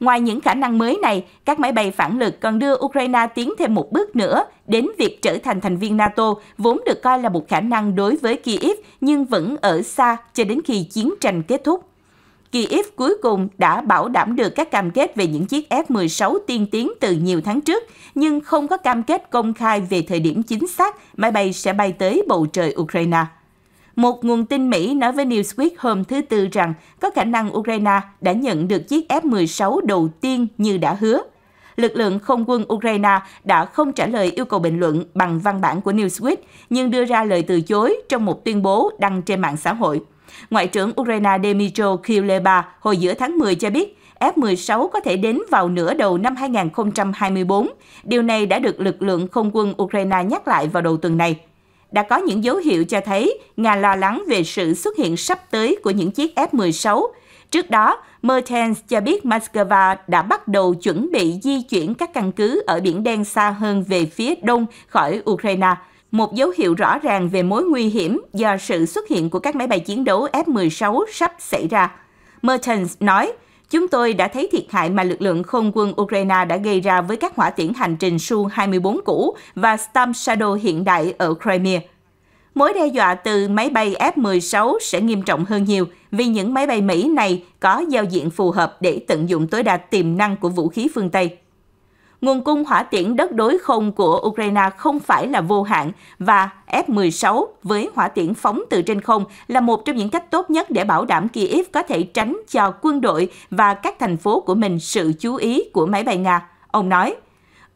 Ngoài những khả năng mới này, các máy bay phản lực còn đưa Ukraine tiến thêm một bước nữa đến việc trở thành thành viên NATO, vốn được coi là một khả năng đối với Kyiv nhưng vẫn ở xa cho đến khi chiến tranh kết thúc. Kyiv cuối cùng đã bảo đảm được các cam kết về những chiếc F-16 tiên tiến từ nhiều tháng trước, nhưng không có cam kết công khai về thời điểm chính xác máy bay sẽ bay tới bầu trời Ukraine. Một nguồn tin Mỹ nói với Newsweek hôm thứ Tư rằng có khả năng Ukraine đã nhận được chiếc F-16 đầu tiên như đã hứa. Lực lượng không quân Ukraine đã không trả lời yêu cầu bình luận bằng văn bản của Newsweek, nhưng đưa ra lời từ chối trong một tuyên bố đăng trên mạng xã hội. Ngoại trưởng Ukraine Dmytro Kuleba hồi giữa tháng 10 cho biết F-16 có thể đến vào nửa đầu năm 2024. Điều này đã được lực lượng không quân Ukraine nhắc lại vào đầu tuần này. Đã có những dấu hiệu cho thấy Nga lo lắng về sự xuất hiện sắp tới của những chiếc F-16. Trước đó, Mertens cho biết Moscow đã bắt đầu chuẩn bị di chuyển các căn cứ ở Biển Đen xa hơn về phía đông khỏi Ukraine – một dấu hiệu rõ ràng về mối nguy hiểm do sự xuất hiện của các máy bay chiến đấu F-16 sắp xảy ra. Mertens nói, Chúng tôi đã thấy thiệt hại mà lực lượng không quân Ukraine đã gây ra với các hỏa tiễn hành trình Su-24 cũ và Storm Shadow hiện đại ở Crimea. Mối đe dọa từ máy bay F-16 sẽ nghiêm trọng hơn nhiều vì những máy bay Mỹ này có giao diện phù hợp để tận dụng tối đa tiềm năng của vũ khí phương Tây nguồn cung hỏa tiễn đất đối không của Ukraine không phải là vô hạn và F-16 với hỏa tiễn phóng từ trên không là một trong những cách tốt nhất để bảo đảm Kyiv có thể tránh cho quân đội và các thành phố của mình sự chú ý của máy bay Nga. Ông nói,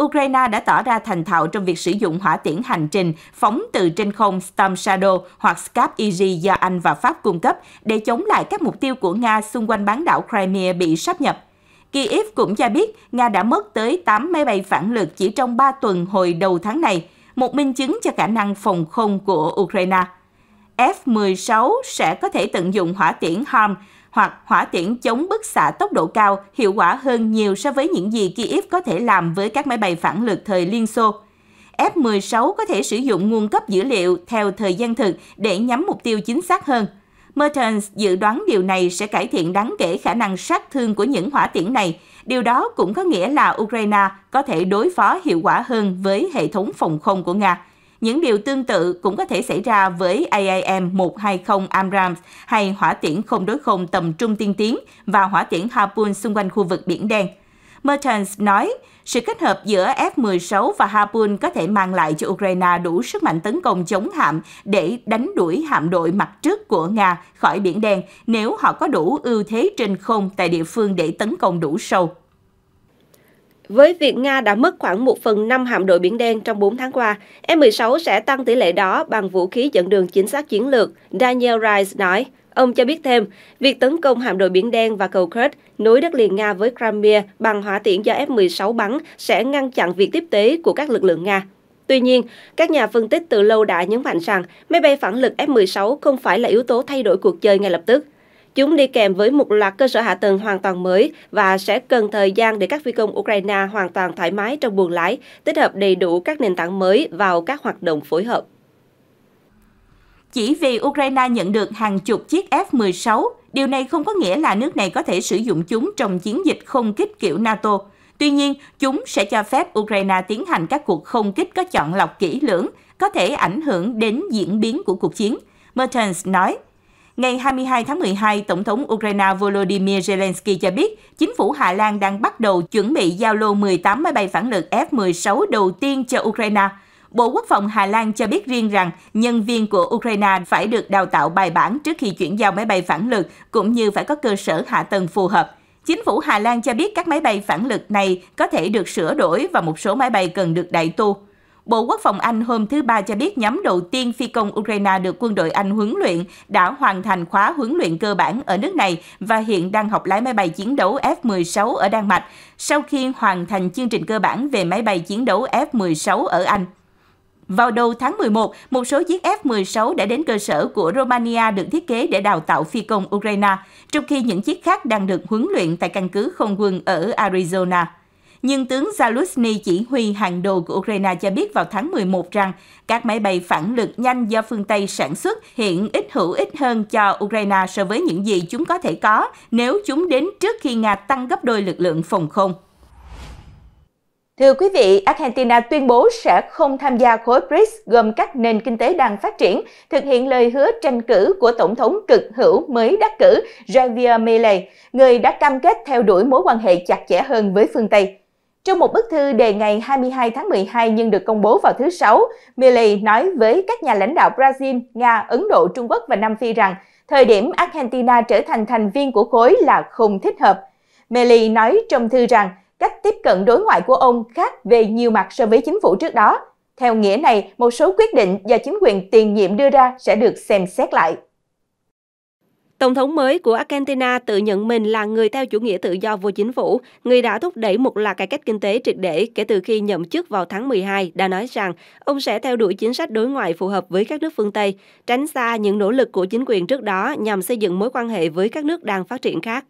Ukraine đã tỏ ra thành thạo trong việc sử dụng hỏa tiễn hành trình phóng từ trên không Storm Shadow hoặc Scap EG do Anh và Pháp cung cấp để chống lại các mục tiêu của Nga xung quanh bán đảo Crimea bị sáp nhập. Kyiv cũng cho biết Nga đã mất tới 8 máy bay phản lực chỉ trong 3 tuần hồi đầu tháng này, một minh chứng cho khả năng phòng không của Ukraine. F-16 sẽ có thể tận dụng hỏa tiễn HARM hoặc hỏa tiễn chống bức xạ tốc độ cao hiệu quả hơn nhiều so với những gì Kyiv có thể làm với các máy bay phản lực thời Liên Xô. F-16 có thể sử dụng nguồn cấp dữ liệu theo thời gian thực để nhắm mục tiêu chính xác hơn – Mertens dự đoán điều này sẽ cải thiện đáng kể khả năng sát thương của những hỏa tiễn này. Điều đó cũng có nghĩa là Ukraine có thể đối phó hiệu quả hơn với hệ thống phòng không của Nga. Những điều tương tự cũng có thể xảy ra với AIM-120 Abrams hay hỏa tiễn không đối không tầm trung tiên tiến và hỏa tiễn Harpoon xung quanh khu vực Biển Đen. Mertens nói, sự kết hợp giữa F-16 và Harpoon có thể mang lại cho Ukraine đủ sức mạnh tấn công chống hạm để đánh đuổi hạm đội mặt trước của Nga khỏi Biển Đen nếu họ có đủ ưu thế trên không tại địa phương để tấn công đủ sâu. Với việc Nga đã mất khoảng 1 phần 5 hạm đội Biển Đen trong 4 tháng qua, F-16 sẽ tăng tỷ lệ đó bằng vũ khí dẫn đường chính xác chiến lược, Daniel Rice nói. Ông cho biết thêm, việc tấn công hạm đội Biển Đen và cầu Kerch nối đất liền Nga với Crimea bằng hỏa tiễn do F-16 bắn sẽ ngăn chặn việc tiếp tế của các lực lượng Nga. Tuy nhiên, các nhà phân tích từ lâu đã nhấn mạnh rằng máy bay phản lực F-16 không phải là yếu tố thay đổi cuộc chơi ngay lập tức. Chúng đi kèm với một loạt cơ sở hạ tầng hoàn toàn mới và sẽ cần thời gian để các phi công Ukraine hoàn toàn thoải mái trong buồng lái, tích hợp đầy đủ các nền tảng mới vào các hoạt động phối hợp. Chỉ vì Ukraine nhận được hàng chục chiếc F-16, điều này không có nghĩa là nước này có thể sử dụng chúng trong chiến dịch không kích kiểu NATO. Tuy nhiên, chúng sẽ cho phép Ukraine tiến hành các cuộc không kích có chọn lọc kỹ lưỡng, có thể ảnh hưởng đến diễn biến của cuộc chiến. Mertens nói, Ngày 22 tháng 12, Tổng thống Ukraine Volodymyr Zelensky cho biết chính phủ Hà Lan đang bắt đầu chuẩn bị giao lô 18 máy bay phản lực F-16 đầu tiên cho Ukraine – Bộ Quốc phòng Hà Lan cho biết riêng rằng nhân viên của Ukraine phải được đào tạo bài bản trước khi chuyển giao máy bay phản lực, cũng như phải có cơ sở hạ tầng phù hợp. Chính phủ Hà Lan cho biết các máy bay phản lực này có thể được sửa đổi và một số máy bay cần được đại tu. Bộ Quốc phòng Anh hôm thứ Ba cho biết nhóm đầu tiên phi công Ukraine được quân đội Anh huấn luyện đã hoàn thành khóa huấn luyện cơ bản ở nước này và hiện đang học lái máy bay chiến đấu F-16 ở Đan Mạch sau khi hoàn thành chương trình cơ bản về máy bay chiến đấu F-16 ở Anh. Vào đầu tháng 11, một số chiếc F-16 đã đến cơ sở của Romania được thiết kế để đào tạo phi công Ukraine, trong khi những chiếc khác đang được huấn luyện tại căn cứ không quân ở Arizona. Nhưng tướng Zaluzny chỉ huy hàng đầu của Ukraine cho biết vào tháng 11 rằng các máy bay phản lực nhanh do phương Tây sản xuất hiện ít hữu ích hơn cho Ukraine so với những gì chúng có thể có nếu chúng đến trước khi Nga tăng gấp đôi lực lượng phòng không. Thưa quý vị, Argentina tuyên bố sẽ không tham gia khối BRICS gồm các nền kinh tế đang phát triển, thực hiện lời hứa tranh cử của Tổng thống cực hữu mới đắc cử Javier Milei, người đã cam kết theo đuổi mối quan hệ chặt chẽ hơn với phương Tây. Trong một bức thư đề ngày 22 tháng 12 nhưng được công bố vào thứ Sáu, Milley nói với các nhà lãnh đạo Brazil, Nga, Ấn Độ, Trung Quốc và Nam Phi rằng thời điểm Argentina trở thành thành viên của khối là không thích hợp. Milley nói trong thư rằng cách tiếp cận đối ngoại của ông khác về nhiều mặt so với chính phủ trước đó. Theo nghĩa này, một số quyết định do chính quyền tiền nhiệm đưa ra sẽ được xem xét lại. Tổng thống mới của Argentina tự nhận mình là người theo chủ nghĩa tự do vô chính phủ, người đã thúc đẩy một loạt cải cách kinh tế triệt để kể từ khi nhậm chức vào tháng 12, đã nói rằng ông sẽ theo đuổi chính sách đối ngoại phù hợp với các nước phương Tây, tránh xa những nỗ lực của chính quyền trước đó nhằm xây dựng mối quan hệ với các nước đang phát triển khác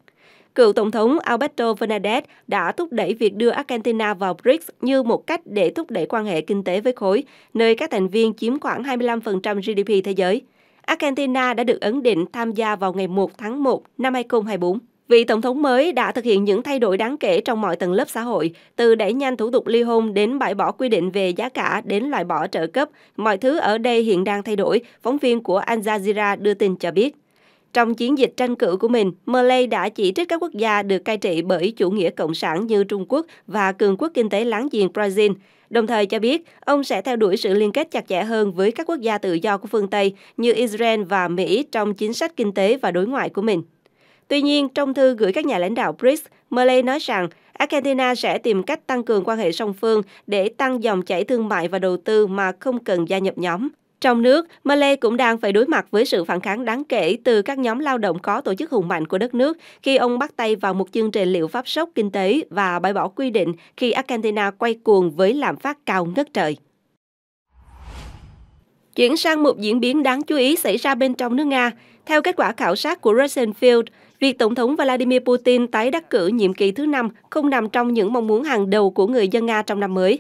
cựu Tổng thống Alberto Fernandez đã thúc đẩy việc đưa Argentina vào BRICS như một cách để thúc đẩy quan hệ kinh tế với khối, nơi các thành viên chiếm khoảng 25% GDP thế giới. Argentina đã được ấn định tham gia vào ngày 1 tháng 1 năm 2024. Vị Tổng thống mới đã thực hiện những thay đổi đáng kể trong mọi tầng lớp xã hội, từ đẩy nhanh thủ tục ly hôn đến bãi bỏ quy định về giá cả đến loại bỏ trợ cấp. Mọi thứ ở đây hiện đang thay đổi, phóng viên của Al Jazeera đưa tin cho biết. Trong chiến dịch tranh cử của mình, Malay đã chỉ trích các quốc gia được cai trị bởi chủ nghĩa cộng sản như Trung Quốc và cường quốc kinh tế láng giềng Brazil, đồng thời cho biết ông sẽ theo đuổi sự liên kết chặt chẽ hơn với các quốc gia tự do của phương Tây như Israel và Mỹ trong chính sách kinh tế và đối ngoại của mình. Tuy nhiên, trong thư gửi các nhà lãnh đạo BRICS, Malay nói rằng Argentina sẽ tìm cách tăng cường quan hệ song phương để tăng dòng chảy thương mại và đầu tư mà không cần gia nhập nhóm. Trong nước, Malay cũng đang phải đối mặt với sự phản kháng đáng kể từ các nhóm lao động có tổ chức hùng mạnh của đất nước khi ông bắt tay vào một chương trình liệu pháp sốc kinh tế và bãi bỏ quy định khi Argentina quay cuồng với lạm phát cao ngất trời. Chuyển sang một diễn biến đáng chú ý xảy ra bên trong nước Nga. Theo kết quả khảo sát của Russian Field, việc Tổng thống Vladimir Putin tái đắc cử nhiệm kỳ thứ năm không nằm trong những mong muốn hàng đầu của người dân Nga trong năm mới.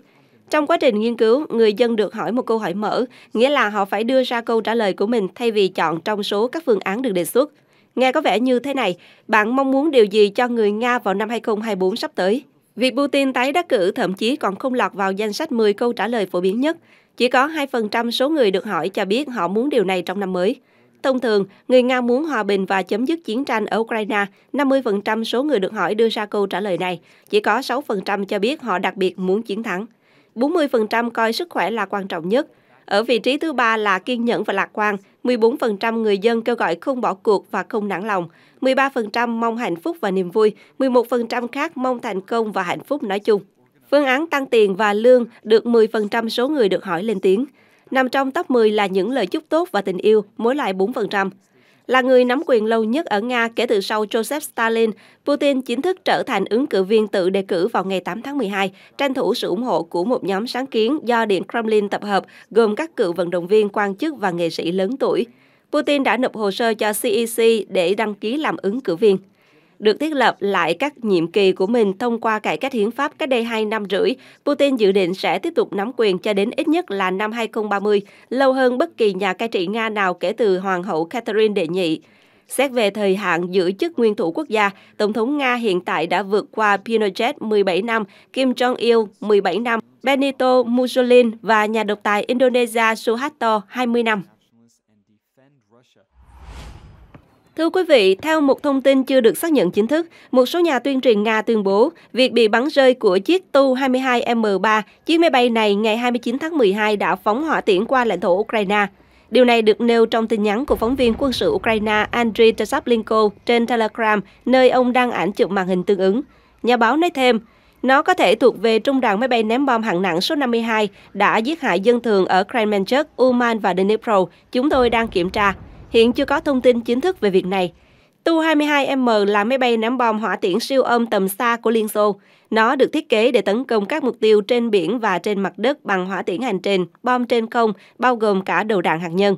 Trong quá trình nghiên cứu, người dân được hỏi một câu hỏi mở, nghĩa là họ phải đưa ra câu trả lời của mình thay vì chọn trong số các phương án được đề xuất. Nghe có vẻ như thế này, bạn mong muốn điều gì cho người Nga vào năm 2024 sắp tới? Việc Putin tái đắc cử thậm chí còn không lọt vào danh sách 10 câu trả lời phổ biến nhất. Chỉ có 2% số người được hỏi cho biết họ muốn điều này trong năm mới. Thông thường, người Nga muốn hòa bình và chấm dứt chiến tranh ở Ukraine. 50% số người được hỏi đưa ra câu trả lời này. Chỉ có 6% cho biết họ đặc biệt muốn chiến thắng. 40% coi sức khỏe là quan trọng nhất. Ở vị trí thứ ba là kiên nhẫn và lạc quan, 14% người dân kêu gọi không bỏ cuộc và không nản lòng, 13% mong hạnh phúc và niềm vui, 11% khác mong thành công và hạnh phúc nói chung. Phương án tăng tiền và lương được 10% số người được hỏi lên tiếng. Nằm trong top 10 là những lời chúc tốt và tình yêu, mỗi loại 4% là người nắm quyền lâu nhất ở Nga kể từ sau Joseph Stalin, Putin chính thức trở thành ứng cử viên tự đề cử vào ngày 8 tháng 12, tranh thủ sự ủng hộ của một nhóm sáng kiến do Điện Kremlin tập hợp, gồm các cựu vận động viên, quan chức và nghệ sĩ lớn tuổi. Putin đã nộp hồ sơ cho CEC e để đăng ký làm ứng cử viên được thiết lập lại các nhiệm kỳ của mình thông qua cải cách hiến pháp cách đây 2 năm rưỡi, Putin dự định sẽ tiếp tục nắm quyền cho đến ít nhất là năm 2030, lâu hơn bất kỳ nhà cai trị Nga nào kể từ Hoàng hậu Catherine đệ nhị. Xét về thời hạn giữ chức nguyên thủ quốc gia, Tổng thống Nga hiện tại đã vượt qua Pinochet 17 năm, Kim Jong-il 17 năm, Benito Mussolini và nhà độc tài Indonesia Suharto 20 năm. Thưa quý vị, theo một thông tin chưa được xác nhận chính thức, một số nhà tuyên truyền Nga tuyên bố việc bị bắn rơi của chiếc Tu-22M3, chiếc máy bay này ngày 29 tháng 12 đã phóng hỏa tiễn qua lãnh thổ Ukraine. Điều này được nêu trong tin nhắn của phóng viên quân sự Ukraine Andriy Tasaplenko trên Telegram, nơi ông đăng ảnh chụp màn hình tương ứng. Nhà báo nói thêm, nó có thể thuộc về trung đoàn máy bay ném bom hạng nặng số 52 đã giết hại dân thường ở Kremenchuk, Uman và Dnipro. Chúng tôi đang kiểm tra. Hiện chưa có thông tin chính thức về việc này. Tu-22M là máy bay ném bom hỏa tiễn siêu âm tầm xa của Liên Xô. Nó được thiết kế để tấn công các mục tiêu trên biển và trên mặt đất bằng hỏa tiễn hành trình, bom trên không, bao gồm cả đầu đạn hạt nhân.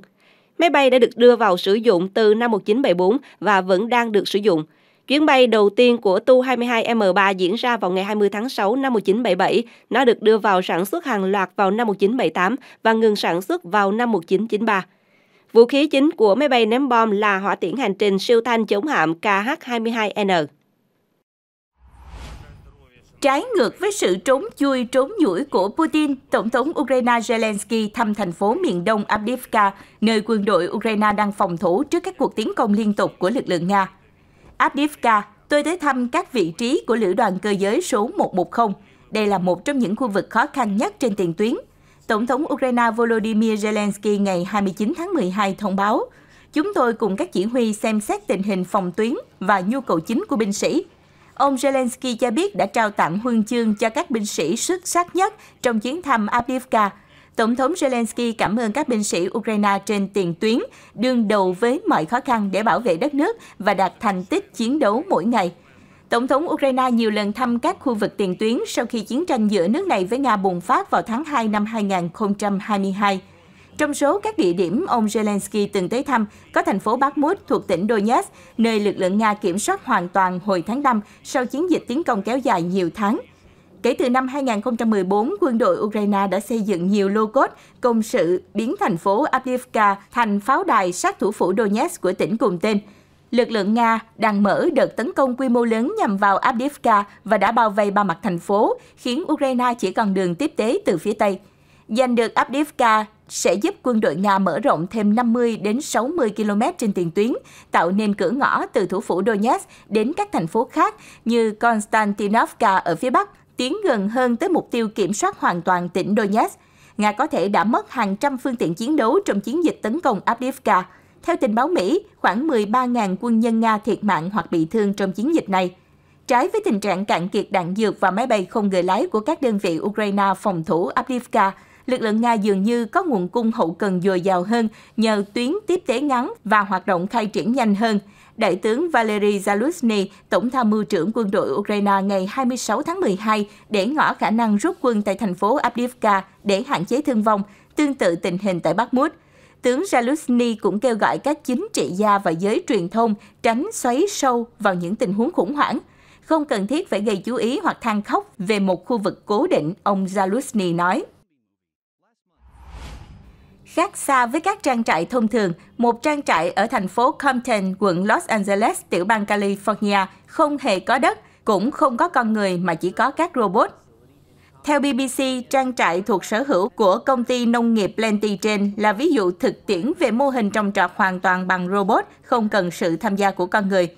Máy bay đã được đưa vào sử dụng từ năm 1974 và vẫn đang được sử dụng. Chuyến bay đầu tiên của Tu-22M3 diễn ra vào ngày 20 tháng 6 năm 1977. Nó được đưa vào sản xuất hàng loạt vào năm 1978 và ngừng sản xuất vào năm 1993. Vũ khí chính của máy bay ném bom là hỏa tiễn hành trình siêu thanh chống hạm KH-22N. Trái ngược với sự trốn chui trốn nhủi của Putin, Tổng thống Ukraine Zelensky thăm thành phố miền đông Avdiivka, nơi quân đội Ukraine đang phòng thủ trước các cuộc tiến công liên tục của lực lượng Nga. Avdiivka, tôi tới thăm các vị trí của Lữ đoàn cơ giới số 110. Đây là một trong những khu vực khó khăn nhất trên tiền tuyến Tổng thống Ukraine Volodymyr Zelensky ngày 29 tháng 12 thông báo, chúng tôi cùng các chỉ huy xem xét tình hình phòng tuyến và nhu cầu chính của binh sĩ. Ông Zelensky cho biết đã trao tặng huân chương cho các binh sĩ xuất sắc nhất trong chuyến thăm Avdiivka. Tổng thống Zelensky cảm ơn các binh sĩ Ukraine trên tiền tuyến, đương đầu với mọi khó khăn để bảo vệ đất nước và đạt thành tích chiến đấu mỗi ngày – Tổng thống Ukraine nhiều lần thăm các khu vực tiền tuyến sau khi chiến tranh giữa nước này với Nga bùng phát vào tháng 2 năm 2022. Trong số các địa điểm ông Zelensky từng tới thăm có thành phố Bakhmut thuộc tỉnh Donetsk, nơi lực lượng Nga kiểm soát hoàn toàn hồi tháng 5 sau chiến dịch tiến công kéo dài nhiều tháng. Kể từ năm 2014, quân đội Ukraine đã xây dựng nhiều lô cốt công sự biến thành phố Avdiivka thành pháo đài sát thủ phủ Donetsk của tỉnh cùng tên – lực lượng Nga đang mở đợt tấn công quy mô lớn nhằm vào Avdiivka và đã bao vây ba mặt thành phố, khiến Ukraine chỉ còn đường tiếp tế từ phía Tây. Giành được Avdiivka sẽ giúp quân đội Nga mở rộng thêm 50 đến 60 km trên tiền tuyến, tạo nên cửa ngõ từ thủ phủ Donetsk đến các thành phố khác như Konstantinovka ở phía Bắc, tiến gần hơn tới mục tiêu kiểm soát hoàn toàn tỉnh Donetsk. Nga có thể đã mất hàng trăm phương tiện chiến đấu trong chiến dịch tấn công Avdiivka. Theo tình báo Mỹ, khoảng 13.000 quân nhân Nga thiệt mạng hoặc bị thương trong chiến dịch này. Trái với tình trạng cạn kiệt đạn dược và máy bay không người lái của các đơn vị Ukraine phòng thủ Avdiivka, lực lượng Nga dường như có nguồn cung hậu cần dồi dào hơn nhờ tuyến tiếp tế ngắn và hoạt động khai triển nhanh hơn. Đại tướng Valery Zaluzny, Tổng tham mưu trưởng quân đội Ukraine ngày 26 tháng 12, để ngỏ khả năng rút quân tại thành phố Avdiivka để hạn chế thương vong, tương tự tình hình tại Bakhmut tướng Jalusny cũng kêu gọi các chính trị gia và giới truyền thông tránh xoáy sâu vào những tình huống khủng hoảng, không cần thiết phải gây chú ý hoặc than khóc về một khu vực cố định, ông Jalusny nói. Khác xa với các trang trại thông thường, một trang trại ở thành phố Compton, quận Los Angeles, tiểu bang California không hề có đất, cũng không có con người mà chỉ có các robot theo BBC, trang trại thuộc sở hữu của công ty nông nghiệp Plenty trên là ví dụ thực tiễn về mô hình trồng trọt hoàn toàn bằng robot, không cần sự tham gia của con người.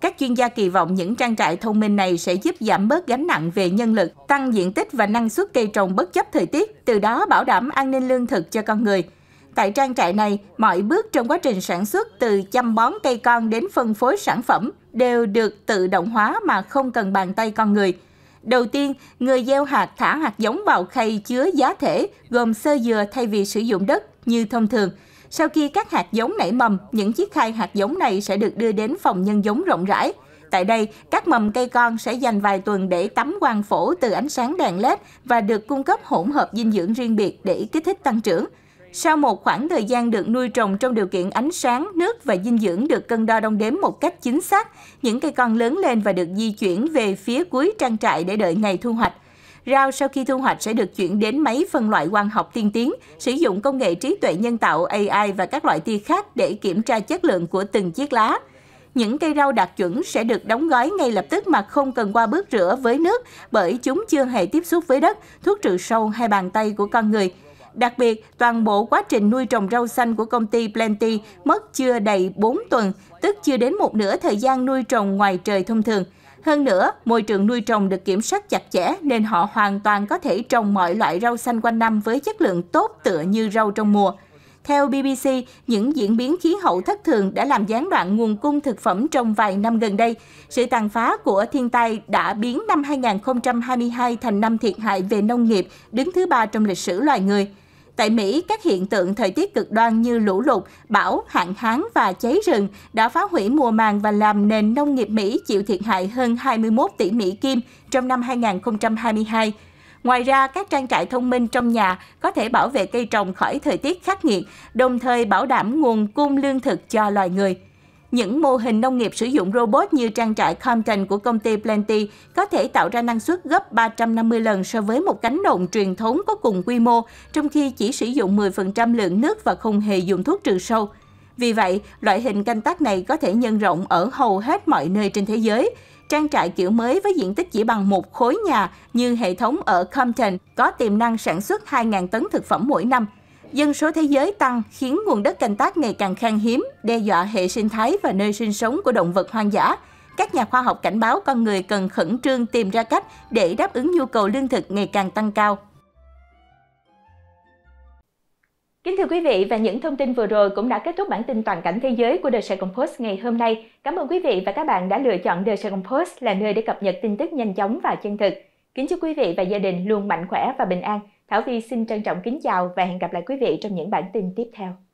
Các chuyên gia kỳ vọng những trang trại thông minh này sẽ giúp giảm bớt gánh nặng về nhân lực, tăng diện tích và năng suất cây trồng bất chấp thời tiết, từ đó bảo đảm an ninh lương thực cho con người. Tại trang trại này, mọi bước trong quá trình sản xuất từ chăm bón cây con đến phân phối sản phẩm đều được tự động hóa mà không cần bàn tay con người – Đầu tiên, người gieo hạt thả hạt giống vào khay chứa giá thể gồm sơ dừa thay vì sử dụng đất như thông thường. Sau khi các hạt giống nảy mầm, những chiếc khay hạt giống này sẽ được đưa đến phòng nhân giống rộng rãi. Tại đây, các mầm cây con sẽ dành vài tuần để tắm quang phổ từ ánh sáng đèn LED và được cung cấp hỗn hợp dinh dưỡng riêng biệt để kích thích tăng trưởng. Sau một khoảng thời gian được nuôi trồng trong điều kiện ánh sáng, nước và dinh dưỡng được cân đo đong đếm một cách chính xác, những cây con lớn lên và được di chuyển về phía cuối trang trại để đợi ngày thu hoạch. Rau sau khi thu hoạch sẽ được chuyển đến máy phân loại quang học tiên tiến, sử dụng công nghệ trí tuệ nhân tạo AI và các loại tia khác để kiểm tra chất lượng của từng chiếc lá. Những cây rau đạt chuẩn sẽ được đóng gói ngay lập tức mà không cần qua bước rửa với nước bởi chúng chưa hề tiếp xúc với đất, thuốc trừ sâu hay bàn tay của con người – Đặc biệt, toàn bộ quá trình nuôi trồng rau xanh của công ty Plenty mất chưa đầy 4 tuần, tức chưa đến một nửa thời gian nuôi trồng ngoài trời thông thường. Hơn nữa, môi trường nuôi trồng được kiểm soát chặt chẽ nên họ hoàn toàn có thể trồng mọi loại rau xanh quanh năm với chất lượng tốt tựa như rau trong mùa. Theo BBC, những diễn biến khí hậu thất thường đã làm gián đoạn nguồn cung thực phẩm trong vài năm gần đây. Sự tàn phá của thiên tai đã biến năm 2022 thành năm thiệt hại về nông nghiệp đứng thứ ba trong lịch sử loài người. Tại Mỹ, các hiện tượng thời tiết cực đoan như lũ lụt, bão, hạn hán và cháy rừng đã phá hủy mùa màng và làm nền nông nghiệp Mỹ chịu thiệt hại hơn 21 tỷ Mỹ Kim trong năm 2022. Ngoài ra, các trang trại thông minh trong nhà có thể bảo vệ cây trồng khỏi thời tiết khắc nghiệt, đồng thời bảo đảm nguồn cung lương thực cho loài người. Những mô hình nông nghiệp sử dụng robot như trang trại Compton của công ty Plenty có thể tạo ra năng suất gấp 350 lần so với một cánh đồng truyền thống có cùng quy mô, trong khi chỉ sử dụng 10% lượng nước và không hề dùng thuốc trừ sâu. Vì vậy, loại hình canh tác này có thể nhân rộng ở hầu hết mọi nơi trên thế giới. Trang trại kiểu mới với diện tích chỉ bằng một khối nhà như hệ thống ở Compton có tiềm năng sản xuất 2.000 tấn thực phẩm mỗi năm dân số thế giới tăng khiến nguồn đất canh tác ngày càng khan hiếm, đe dọa hệ sinh thái và nơi sinh sống của động vật hoang dã. Các nhà khoa học cảnh báo con người cần khẩn trương tìm ra cách để đáp ứng nhu cầu lương thực ngày càng tăng cao. Kính thưa quý vị và những thông tin vừa rồi cũng đã kết thúc bản tin toàn cảnh thế giới của The Saigon Post ngày hôm nay. Cảm ơn quý vị và các bạn đã lựa chọn The Saigon Post là nơi để cập nhật tin tức nhanh chóng và chân thực. Kính chúc quý vị và gia đình luôn mạnh khỏe và bình an. Thảo Vi xin trân trọng kính chào và hẹn gặp lại quý vị trong những bản tin tiếp theo.